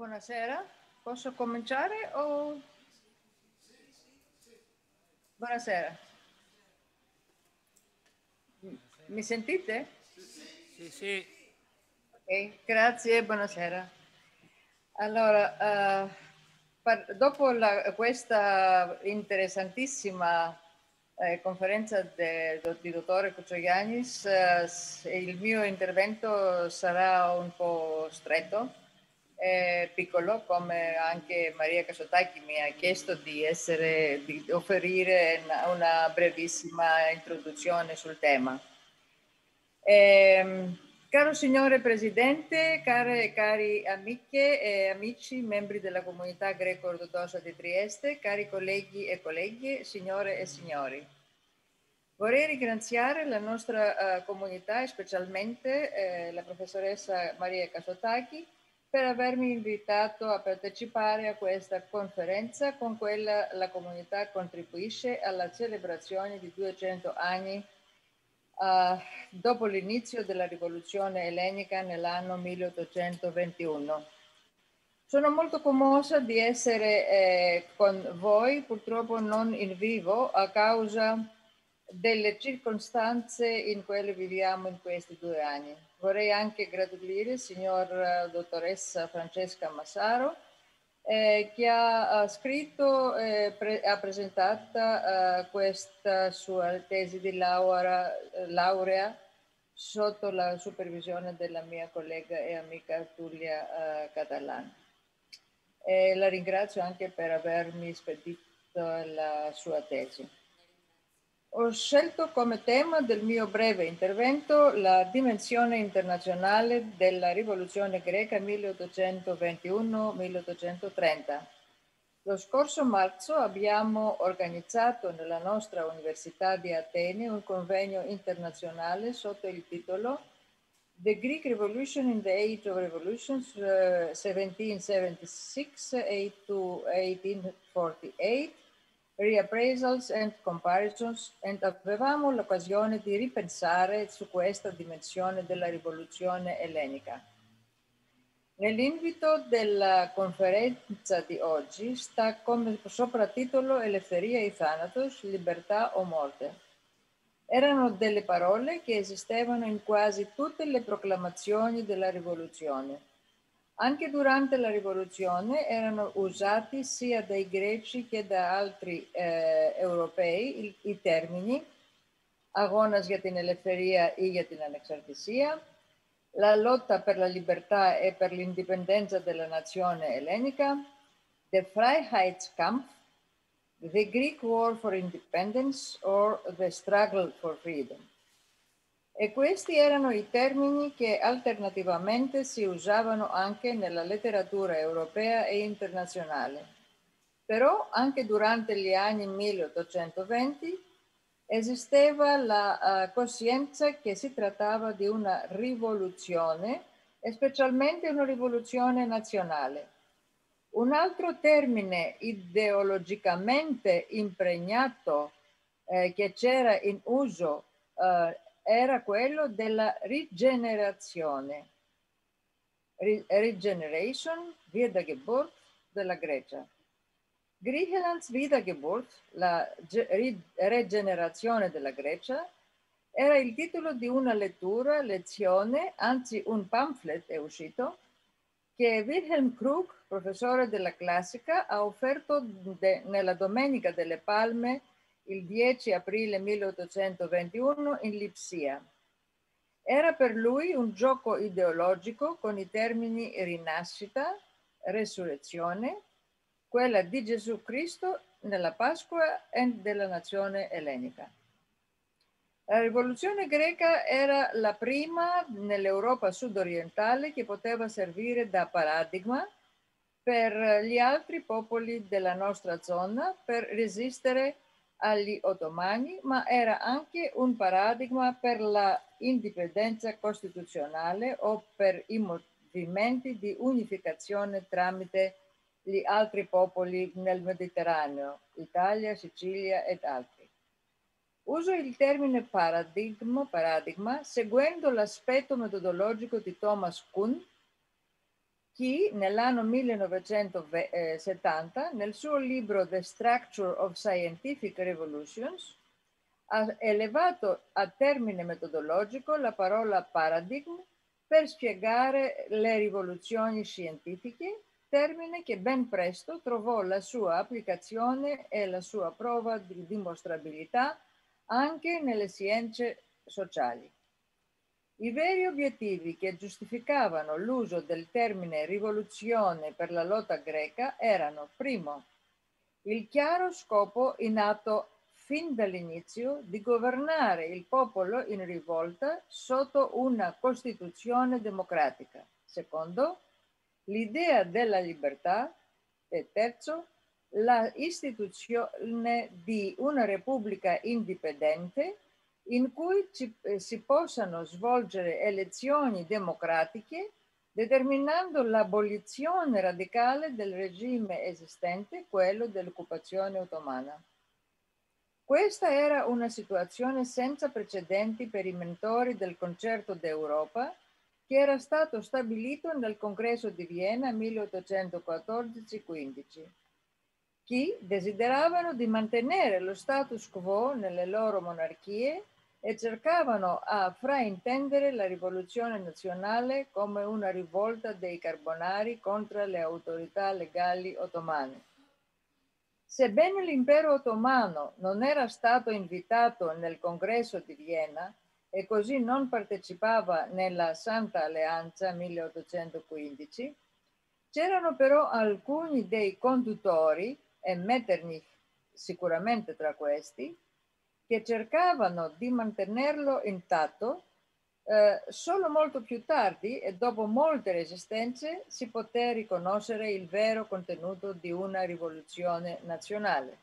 Buonasera, posso cominciare o... Buonasera. Mi sentite? Sì, sì. Ok, grazie, buonasera. Allora, uh, eh, per, dopo la, questa interessantissima eh, conferenza de, do, di dottore Cuccioianis, uh, eh, il mio intervento sarà un po' stretto eh, piccolo, come anche Maria Casotacchi mi ha chiesto di, essere, di offrire una brevissima introduzione sul tema. Eh, caro signore Presidente, care, e cari amiche e amici, membri della comunità greco-ortodossa di Trieste, cari colleghi e colleghe, signore e signori. Vorrei ringraziare la nostra uh, comunità e specialmente eh, la professoressa Maria Casotacchi per avermi invitato a partecipare a questa conferenza con quella la comunità contribuisce alla celebrazione di 200 anni uh, dopo l'inizio della rivoluzione ellenica nell'anno 1821. Sono molto commossa di essere eh, con voi, purtroppo non in vivo a causa delle circostanze in cui viviamo in questi due anni. Vorrei anche gratulire il signor eh, dottoressa Francesca Massaro eh, che ha, ha scritto e eh, pre ha presentato eh, questa sua tesi di laura, eh, laurea sotto la supervisione della mia collega e amica Giulia eh, Catalan. la ringrazio anche per avermi spedito la sua tesi. Ho scelto come tema del mio breve intervento la dimensione internazionale della rivoluzione greca 1821-1830. Lo scorso marzo abbiamo organizzato nella nostra Università di Atene un convegno internazionale sotto il titolo The Greek Revolution in the Age of Revolutions uh, eh, 1776-1848 reappraisals and comparisons and avevamo l'occasione di ripensare su questa dimensione della rivoluzione ellenica. Nell'invito della conferenza di oggi sta come sopratitolo Elefteria e Thanatos, libertà o morte. Erano delle parole che esistevano in quasi tutte le proclamazioni della rivoluzione anche durante la rivoluzione erano usati sia dai greci che da altri eh, europei i, i termini αγώνας για την ελευθερία ή για την ανεξαρτησία, la lotta per la libertà e per l'indipendenza della nazione ellenica, the Freiheitskampf, the Greek War for Independence or the Struggle for Freedom. E questi erano i termini che alternativamente si usavano anche nella letteratura europea e internazionale. Però anche durante gli anni 1820 esisteva la uh, coscienza che si trattava di una rivoluzione, specialmente una rivoluzione nazionale. Un altro termine ideologicamente impregnato eh, che c'era in uso eh, era quello della rigenerazione, Regeneration, Wiedergeburt della Grecia. Griechenlands Wiedergeburt, la rigenerazione della Grecia, era il titolo di una lettura, lezione, anzi un pamphlet è uscito, che Wilhelm Krug, professore della classica, ha offerto nella Domenica delle Palme il 10 aprile 1821 in Lipsia. Era per lui un gioco ideologico con i termini rinascita, resurrezione, quella di Gesù Cristo nella Pasqua e della nazione ellenica. La rivoluzione greca era la prima nell'Europa sudorientale che poteva servire da paradigma per gli altri popoli della nostra zona per resistere agli ottomani, ma era anche un paradigma per la indipendenza costituzionale o per i movimenti di unificazione tramite gli altri popoli nel Mediterraneo, Italia, Sicilia ed altri. Uso il termine paradigma, paradigma seguendo l'aspetto metodologico di Thomas Kuhn chi nell'anno 1970, nel suo libro The Structure of Scientific Revolutions, ha elevato a termine metodologico la parola paradigm per spiegare le rivoluzioni scientifiche, termine che ben presto trovò la sua applicazione e la sua prova di dimostrabilità anche nelle scienze sociali. I veri obiettivi che giustificavano l'uso del termine rivoluzione per la lotta greca erano, primo, il chiaro scopo in atto fin dall'inizio di governare il popolo in rivolta sotto una Costituzione democratica. Secondo, l'idea della libertà. E terzo, l'istituzione di una repubblica indipendente in cui ci, eh, si possano svolgere elezioni democratiche determinando l'abolizione radicale del regime esistente, quello dell'occupazione ottomana. Questa era una situazione senza precedenti per i mentori del concerto d'Europa che era stato stabilito nel congresso di Vienna 1814-15 chi desideravano di mantenere lo status quo nelle loro monarchie e cercavano a fraintendere la rivoluzione nazionale come una rivolta dei carbonari contro le autorità legali ottomane. Sebbene l'impero ottomano non era stato invitato nel congresso di Vienna e così non partecipava nella Santa Alleanza 1815, c'erano però alcuni dei conduttori e Metternich sicuramente tra questi, che cercavano di mantenerlo intatto. Eh, solo molto più tardi e dopo molte resistenze si poté riconoscere il vero contenuto di una rivoluzione nazionale.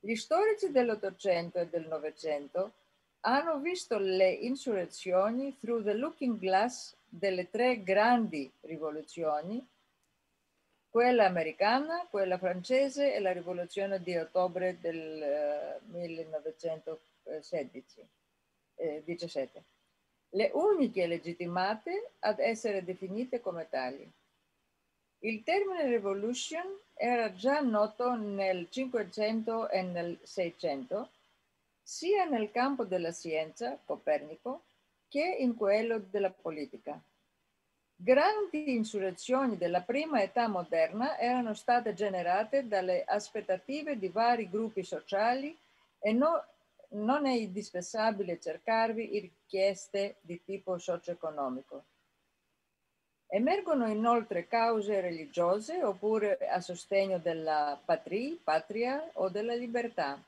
Gli storici dell'Ottocento e del Novecento hanno visto le insurrezioni through the looking glass delle tre grandi rivoluzioni quella americana, quella francese e la rivoluzione di ottobre del 1917. Eh, 17. Eh, Le uniche legittimate ad essere definite come tali. Il termine revolution era già noto nel 500 e nel 600, sia nel campo della scienza, Copernico, che in quello della politica. Grandi insurrezioni della prima età moderna erano state generate dalle aspettative di vari gruppi sociali e no, non è indispensabile cercarvi richieste di tipo socio-economico. Emergono inoltre cause religiose oppure a sostegno della patria, patria o della libertà.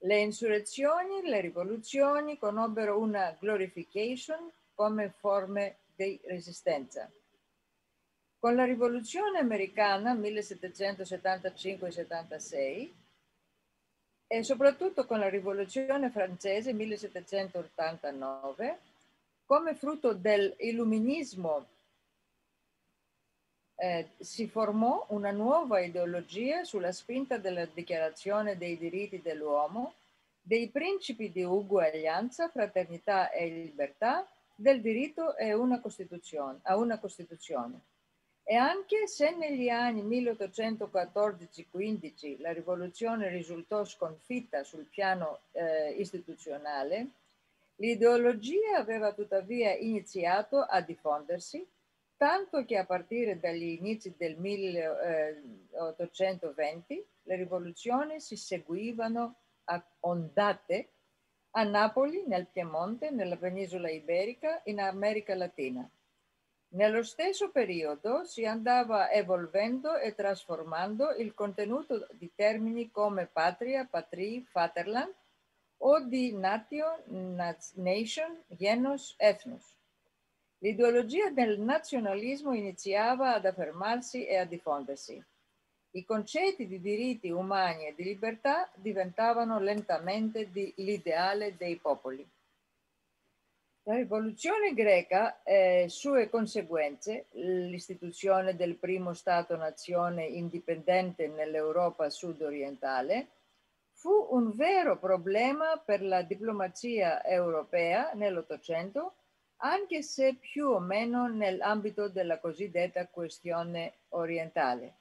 Le insurrezioni, le rivoluzioni conobbero una glorification come forme di resistenza. Con la rivoluzione americana 1775-76 e soprattutto con la rivoluzione francese 1789, come frutto dell'illuminismo eh, si formò una nuova ideologia sulla spinta della dichiarazione dei diritti dell'uomo, dei principi di uguaglianza, fraternità e libertà del diritto a una Costituzione. A una Costituzione. E anche se negli anni 1814-15 la rivoluzione risultò sconfitta sul piano eh, istituzionale, l'ideologia aveva tuttavia iniziato a diffondersi, tanto che a partire dagli inizi del 1820 le rivoluzioni si seguivano a ondate a Napoli, nel Piemonte, nella penisola iberica, in America Latina. Nello stesso periodo si andava evolvendo e trasformando il contenuto di termini come patria, patrie, fatherland o di natio, nation, genus, ethnos. L'ideologia del nazionalismo iniziava ad affermarsi e a diffondersi i concetti di diritti umani e di libertà diventavano lentamente di, l'ideale dei popoli. La rivoluzione greca e eh, sue conseguenze, l'istituzione del primo Stato-nazione indipendente nell'Europa sud-orientale, fu un vero problema per la diplomazia europea nell'Ottocento, anche se più o meno nell'ambito della cosiddetta questione orientale.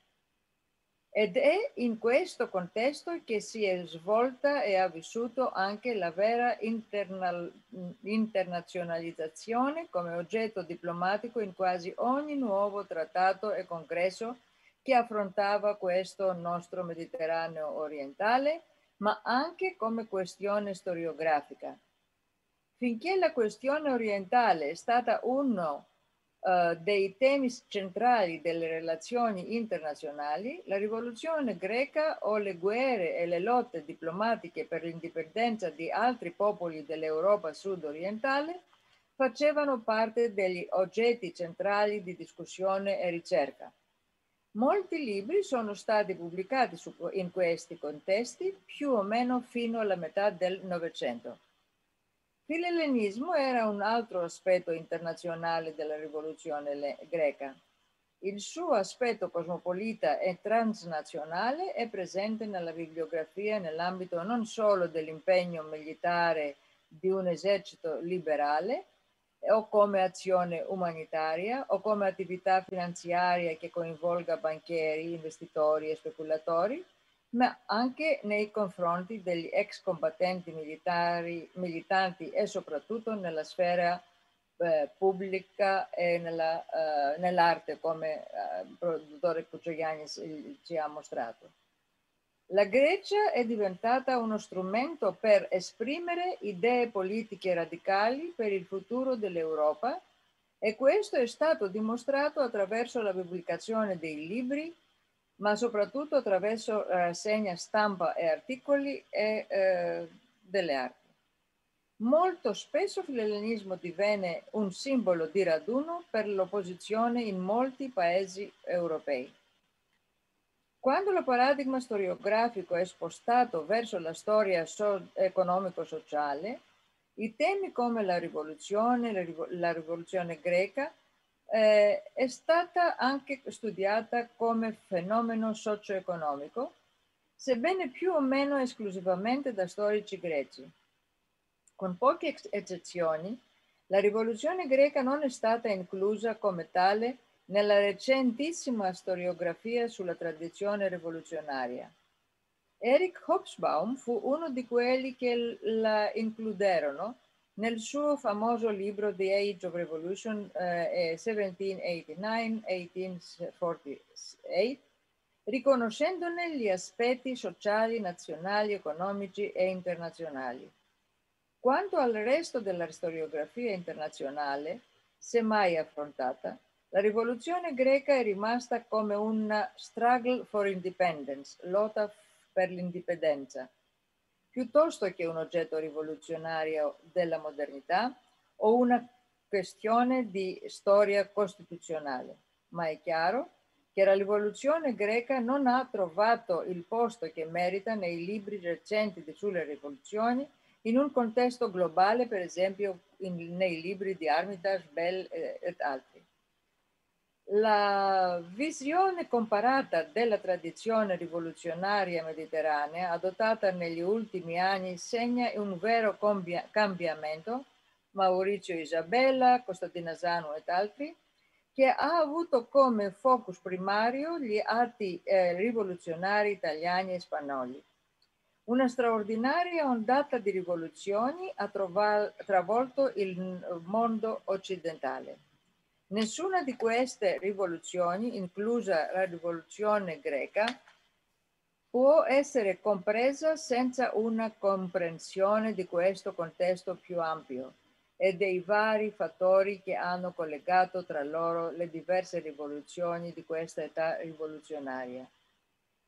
Ed è in questo contesto che si è svolta e ha vissuto anche la vera internal, internazionalizzazione come oggetto diplomatico in quasi ogni nuovo trattato e congresso che affrontava questo nostro Mediterraneo orientale, ma anche come questione storiografica. Finché la questione orientale è stata uno eh, dei temi centrali delle relazioni internazionali, la rivoluzione greca o le guerre e le lotte diplomatiche per l'indipendenza di altri popoli dell'Europa sudorientale facevano parte degli oggetti centrali di discussione e ricerca. Molti libri sono stati pubblicati in questi contesti più o meno fino alla metà del Novecento che l'ellenismo era un altro aspetto internazionale della rivoluzione greca. Il suo aspetto cosmopolita e transnazionale è presente nella bibliografia nell'ambito non solo dell'impegno militare di un esercito liberale, o come azione umanitaria o come attività finanziaria che coinvolga banchieri, investitori e speculatori, ma anche nei confronti degli ex combattenti militari, militanti e soprattutto nella sfera eh, pubblica e nella, eh, nell'arte, come eh, il produttore Cuccioiani ci ha mostrato. La Grecia è diventata uno strumento per esprimere idee politiche radicali per il futuro dell'Europa e questo è stato dimostrato attraverso la pubblicazione dei libri ma soprattutto attraverso rassegna eh, stampa e articoli e eh, delle arti. Molto spesso il filellenismo divenne un simbolo di raduno per l'opposizione in molti paesi europei. Quando il paradigma storiografico è spostato verso la storia so- economico-sociale, i temi come la rivoluzione, la rivoluzione greca, eh, è stata anche studiata come fenomeno socio-economico, sebbene più o meno esclusivamente da storici greci. Con poche ex eccezioni, la rivoluzione greca non è stata inclusa come tale nella recentissima storiografia sulla tradizione rivoluzionaria. Eric Hobsbawm fu uno di quelli che la includerono nel suo famoso libro The Age of Revolution eh, 1789-1848, riconoscendone gli aspetti sociali, nazionali, economici e internazionali. Quanto al resto della storiografia internazionale, se mai affrontata, la rivoluzione greca è rimasta come una struggle for independence, lotta per l'indipendenza, piuttosto che un oggetto rivoluzionario della modernità o una questione di storia costituzionale, ma è chiaro che la rivoluzione greca non ha trovato il posto che merita nei libri recenti sulle rivoluzioni in un contesto globale, per esempio in, nei libri di Armitage, Bell eh, ed altri. La visione comparata della tradizione rivoluzionaria mediterranea adottata negli ultimi anni segna un vero cambiamento, Maurizio Isabella, Costantina Zano ed altri, che ha avuto come focus primario gli atti eh, rivoluzionari italiani e spagnoli. Una straordinaria ondata di rivoluzioni ha travolto il mondo occidentale Nessuna di queste rivoluzioni, inclusa la rivoluzione greca, può essere compresa senza una comprensione di questo contesto più ampio e dei vari fattori che hanno collegato tra loro le diverse rivoluzioni di questa età rivoluzionaria.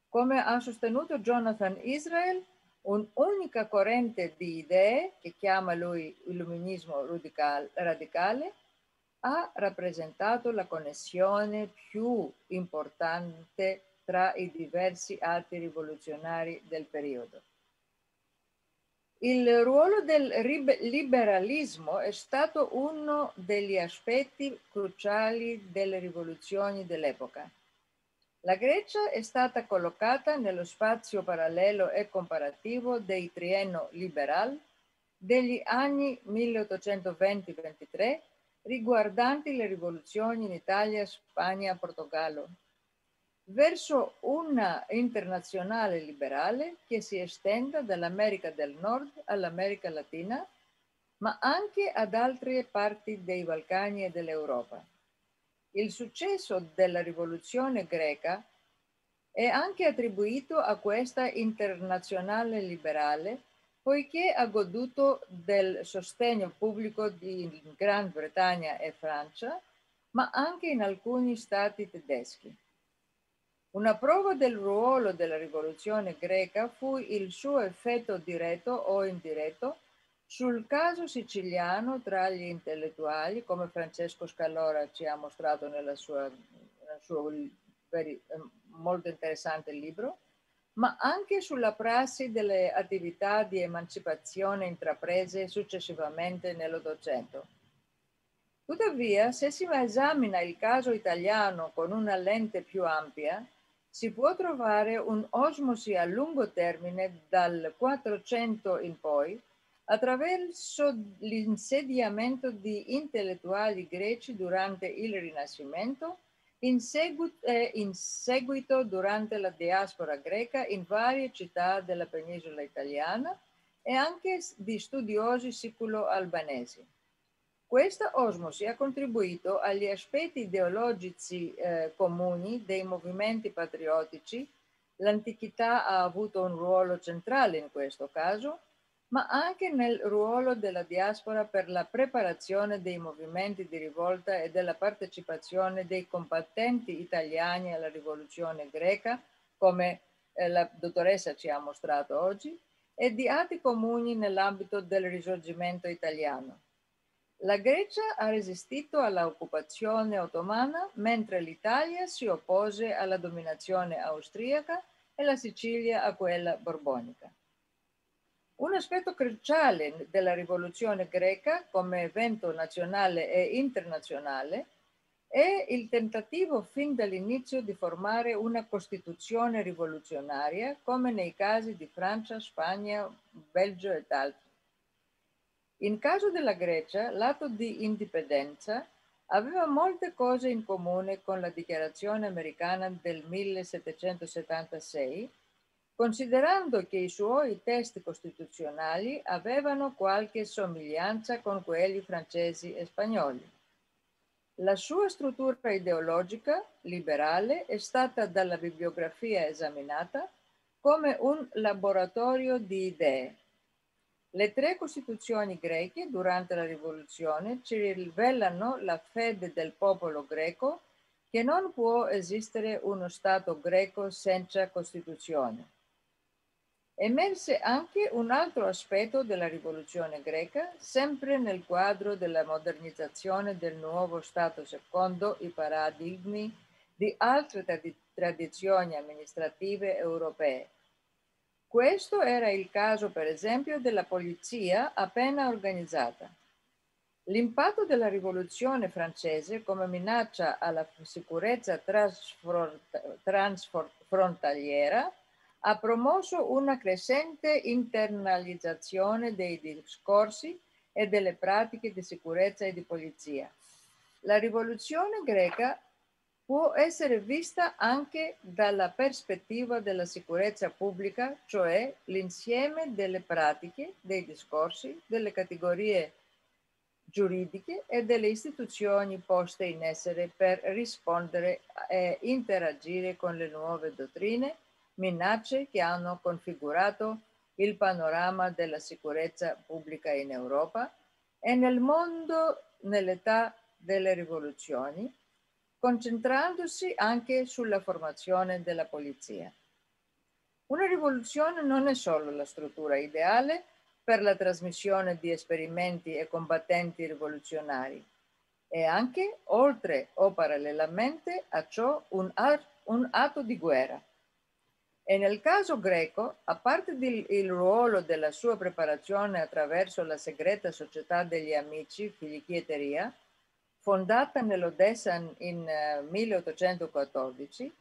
Come ha sostenuto Jonathan Israel, un'unica corrente di idee, che chiama lui illuminismo radicale, ha rappresentato la connessione più importante tra i diversi atti rivoluzionari del periodo. Il ruolo del liberalismo è stato uno degli aspetti cruciali delle rivoluzioni dell'epoca. La Grecia è stata collocata nello spazio parallelo e comparativo dei triennio liberal degli anni 1820-23 riguardanti le rivoluzioni in Italia, Spagna, Portogallo, verso una internazionale liberale che si estenda dall'America del Nord all'America Latina, ma anche ad altre parti dei Balcani e dell'Europa. Il successo della rivoluzione greca è anche attribuito a questa internazionale liberale poiché ha goduto del sostegno pubblico di Gran Bretagna e Francia, ma anche in alcuni stati tedeschi. Una prova del ruolo della rivoluzione greca fu il suo effetto diretto o indiretto sul caso siciliano tra gli intellettuali, come Francesco Scalora ci ha mostrato nella sua, nel suo veri, eh, molto interessante libro, ma anche sulla prassi delle attività di emancipazione intraprese successivamente nell'Ottocento. Tuttavia, se si esamina il caso italiano con una lente più ampia, si può trovare un'osmosi a lungo termine dal 400 in poi attraverso l'insediamento di intellettuali greci durante il Rinascimento in seguito, eh, in seguito, durante la diaspora greca, in varie città della penisola italiana e anche di studiosi siculo-albanesi. Questa osmosi ha contribuito agli aspetti ideologici eh, comuni dei movimenti patriottici. L'antichità ha avuto un ruolo centrale in questo caso, ma anche nel ruolo della diaspora per la preparazione dei movimenti di rivolta e della partecipazione dei combattenti italiani alla rivoluzione greca, come eh, la dottoressa ci ha mostrato oggi, e di atti comuni nell'ambito del risorgimento italiano. La Grecia ha resistito all'occupazione ottomana, mentre l'Italia si oppose alla dominazione austriaca e la Sicilia a quella borbonica. Un aspetto cruciale della rivoluzione greca come evento nazionale e internazionale è il tentativo fin dall'inizio di formare una costituzione rivoluzionaria come nei casi di Francia, Spagna, Belgio ed altri. In caso della Grecia, l'atto di indipendenza aveva molte cose in comune con la dichiarazione americana del 1776 considerando che i suoi testi costituzionali avevano qualche somiglianza con quelli francesi e spagnoli. La sua struttura ideologica, liberale, è stata dalla bibliografia esaminata come un laboratorio di idee. Le tre costituzioni greche durante la rivoluzione ci rivelano la fede del popolo greco che non può esistere uno Stato greco senza costituzione. Emerse anche un altro aspetto della rivoluzione greca, sempre nel quadro della modernizzazione del nuovo Stato secondo i paradigmi di altre tradizioni amministrative europee. Questo era il caso, per esempio, della polizia appena organizzata. L'impatto della rivoluzione francese come minaccia alla sicurezza transfrontaliera ha promosso una crescente internalizzazione dei discorsi e delle pratiche di sicurezza e di polizia. La rivoluzione greca può essere vista anche dalla prospettiva della sicurezza pubblica, cioè l'insieme delle pratiche, dei discorsi, delle categorie giuridiche e delle istituzioni poste in essere per rispondere e interagire con le nuove dottrine minacce che hanno configurato il panorama della sicurezza pubblica in Europa e nel mondo nell'età delle rivoluzioni, concentrandosi anche sulla formazione della polizia. Una rivoluzione non è solo la struttura ideale per la trasmissione di esperimenti e combattenti rivoluzionari, è anche, oltre o parallelamente a ciò, un, un atto di guerra e nel caso greco, a parte il ruolo della sua preparazione attraverso la segreta società degli amici Filichieteria, fondata nell'Odessa in 1814, eh,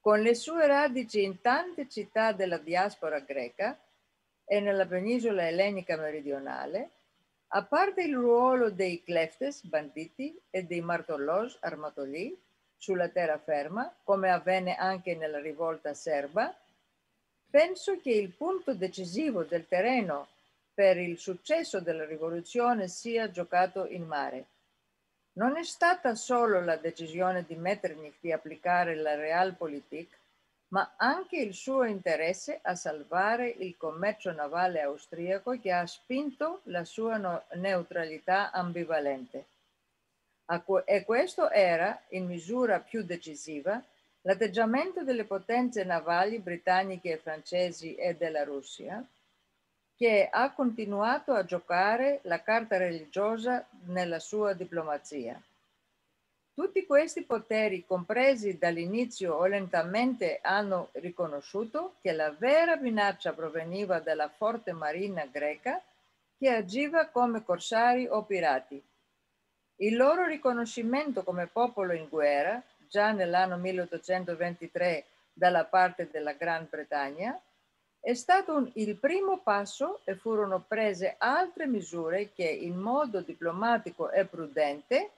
con le sue radici in tante città della diaspora greca e nella penisola ellenica meridionale, a parte il ruolo dei cleftes, banditi, e dei martolos, armatolì, sulla terraferma, come avvenne anche nella rivolta serba, penso che il punto decisivo del terreno per il successo della rivoluzione sia giocato in mare. Non è stata solo la decisione di Metternich di applicare la Realpolitik, ma anche il suo interesse a salvare il commercio navale austriaco che ha spinto la sua no neutralità ambivalente. E questo era, in misura più decisiva, l'atteggiamento delle potenze navali britanniche e francesi e della Russia, che ha continuato a giocare la carta religiosa nella sua diplomazia. Tutti questi poteri, compresi dall'inizio o lentamente, hanno riconosciuto che la vera minaccia proveniva dalla forte marina greca che agiva come corsari o pirati il loro riconoscimento come popolo in guerra, già nell'anno 1823 dalla parte della Gran Bretagna, è stato un, il primo passo e furono prese altre misure che in modo diplomatico e prudente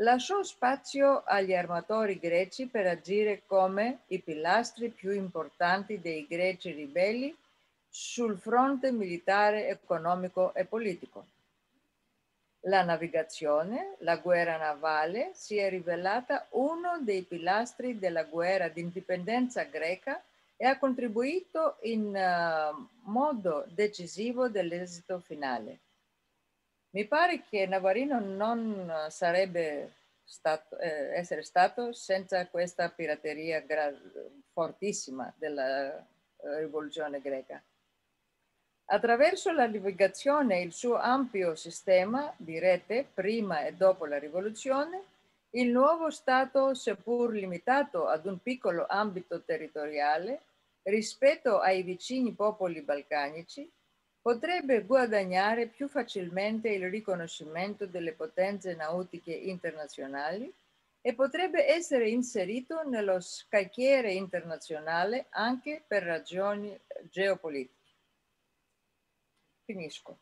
lasciò spazio agli armatori greci per agire come i pilastri più importanti dei greci ribelli sul fronte militare, economico e politico. La navigazione, la guerra navale, si è rivelata uno dei pilastri della guerra d'indipendenza greca e ha contribuito in eh, modo decisivo dell'esito finale. Mi pare che Navarino non sarebbe stato, eh, essere stato senza questa pirateria fortissima della eh, rivoluzione greca. Attraverso la navigazione e il suo ampio sistema di rete prima e dopo la rivoluzione, il nuovo Stato, seppur limitato ad un piccolo ambito territoriale rispetto ai vicini popoli balcanici, potrebbe guadagnare più facilmente il riconoscimento delle potenze nautiche internazionali e potrebbe essere inserito nello scacchiere internazionale anche per ragioni geopolitiche. Finisco.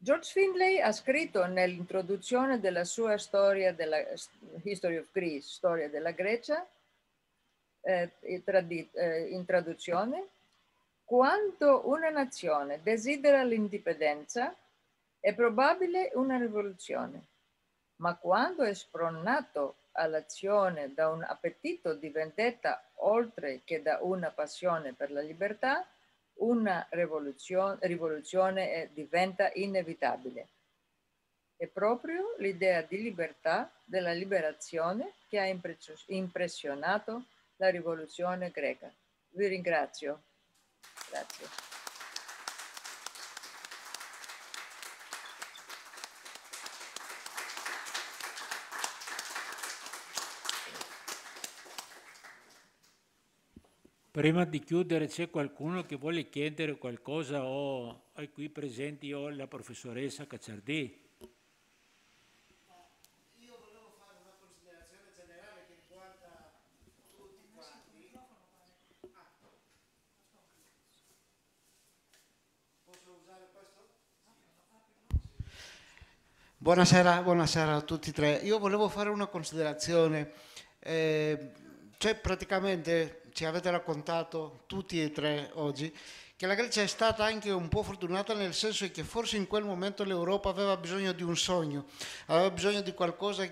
George Findlay ha scritto nell'introduzione della sua storia della History of Greece, storia della Grecia, eh, in eh, traduzione, quando una nazione desidera l'indipendenza è probabile una rivoluzione, ma quando è spronato all'azione da un appetito di vendetta oltre che da una passione per la libertà, una rivoluzione, rivoluzione eh, diventa inevitabile. È proprio l'idea di libertà, della liberazione, che ha impressionato la rivoluzione greca. Vi ringrazio. Grazie.
Prima di chiudere c'è qualcuno che vuole chiedere qualcosa o ai qui presenti o la professoressa Cacciardì? Ah.
Buonasera, buonasera, a tutti e tre. Io volevo fare una considerazione, eh, cioè praticamente ci avete raccontato tutti e tre oggi, che la Grecia è stata anche un po' fortunata nel senso che forse in quel momento l'Europa aveva bisogno di un sogno, aveva bisogno di qualcosa.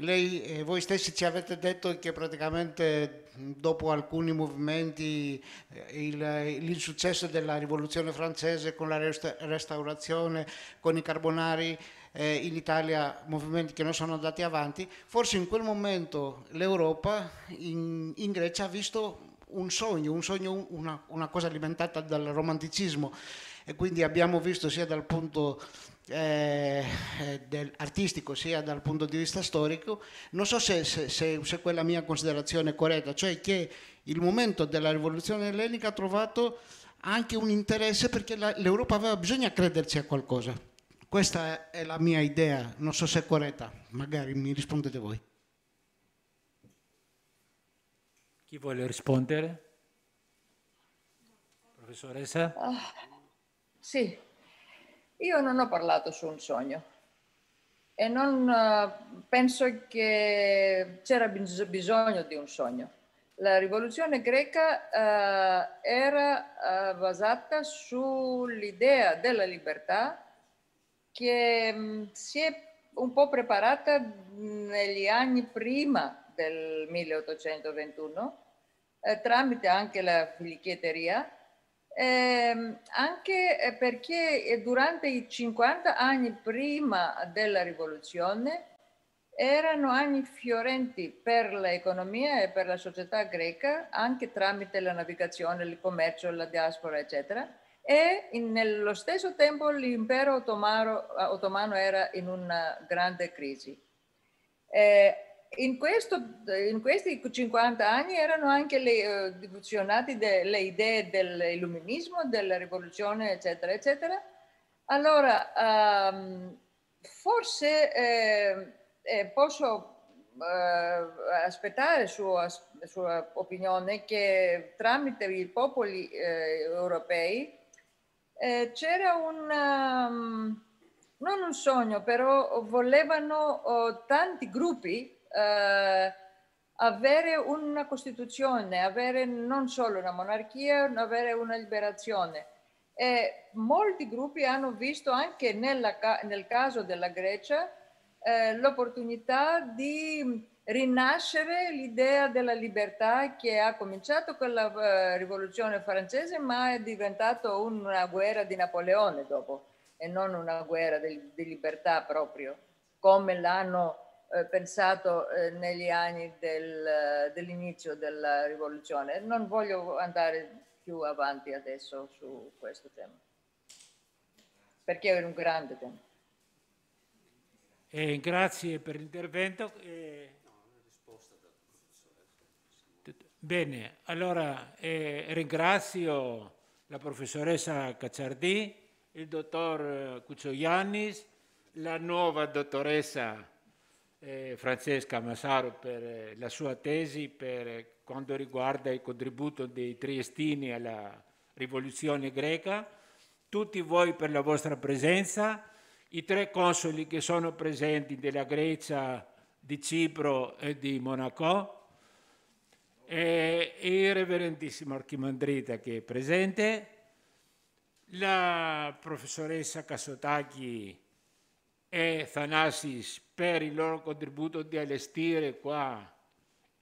Lei e voi stessi ci avete detto che praticamente dopo alcuni movimenti eh, il, l'insuccesso della rivoluzione francese con la restaurazione, con i carbonari, eh, in Italia movimenti che non sono andati avanti, forse in quel momento l'Europa in, in Grecia ha visto un sogno, un sogno una, una, cosa alimentata dal romanticismo e quindi abbiamo visto sia dal punto eh, eh artistico sia dal punto di vista storico, non so se, se, se, se quella mia considerazione è corretta, cioè che il momento della rivoluzione ellenica ha trovato anche un interesse perché l'Europa aveva bisogno di crederci a qualcosa. Questa è la mia idea, non so se è corretta, magari mi rispondete voi. Chi vuole rispondere?
Professoressa? Uh,
sì, io non ho parlato su un sogno e non uh, penso che c'era bisogno di un sogno. La rivoluzione greca uh, era uh, basata sull'idea della libertà che mm, si è un po' preparata negli anni prima del 1821 eh, tramite anche la filichetteria, ehm, eh, anche perché eh, durante i 50 anni prima della rivoluzione erano anni fiorenti per l'economia e per la società greca, anche tramite la navigazione, il commercio, la diaspora, eccetera e in, nello stesso tempo l'impero ottomano, eh, ottomano, era in una grande crisi. Eh, in, questo, in, questi 50 anni erano anche le, uh, de, le idee dell'illuminismo, della rivoluzione, eccetera, eccetera. Allora, um, forse eh, eh, posso Uh, aspettare sua, sua opinione che tramite i popoli uh, europei eh, c'era un, um, non un sogno, però volevano oh, tanti gruppi eh, avere una Costituzione, avere non solo una monarchia, ma avere una liberazione. E molti gruppi hanno visto anche nella, nel caso della Grecia eh, l'opportunità di rinascere l'idea della libertà che ha cominciato con la eh, rivoluzione francese ma è diventato una guerra di Napoleone dopo e non una guerra di, di libertà proprio come l'hanno eh, pensato eh, negli anni del, eh, dell'inizio della rivoluzione. Non voglio andare più avanti adesso su questo tema perché è un grande tema.
Eh, grazie per l'intervento. Eh, Bene, allora eh, ringrazio la professoressa Cacciardì, il dottor eh, Cuccioiannis, la nuova dottoressa eh, Francesca Massaro per eh, la sua tesi per eh, quanto riguarda il contributo dei triestini alla rivoluzione greca, tutti voi per la vostra presenza, i tre consoli che sono presenti della Grecia, di Cipro e di Monaco, eh, il reverendissimo Archimandrita che è presente, la professoressa Casotacchi e Thanasis per il loro contributo di allestire qua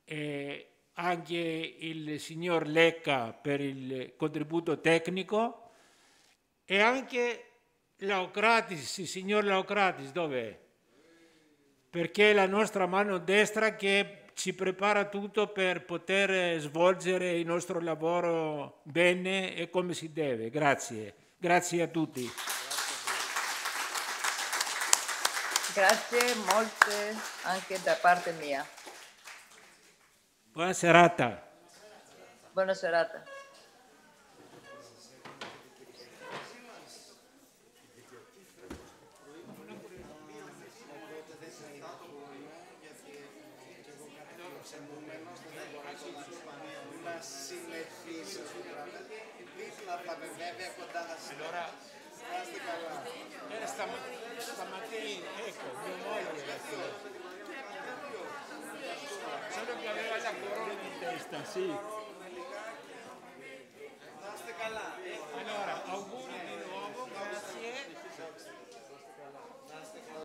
eh, anche il signor Lecca per il contributo tecnico e anche Laocratis, il signor Laocratis dov'è? Perché è la nostra mano destra che ci prepara tutto per poter svolgere il nostro lavoro bene e come si deve. Grazie, grazie a tutti.
Grazie molte anche da parte mia.
Buona serata.
Buona serata.
Ευχαριστώ.
καλά.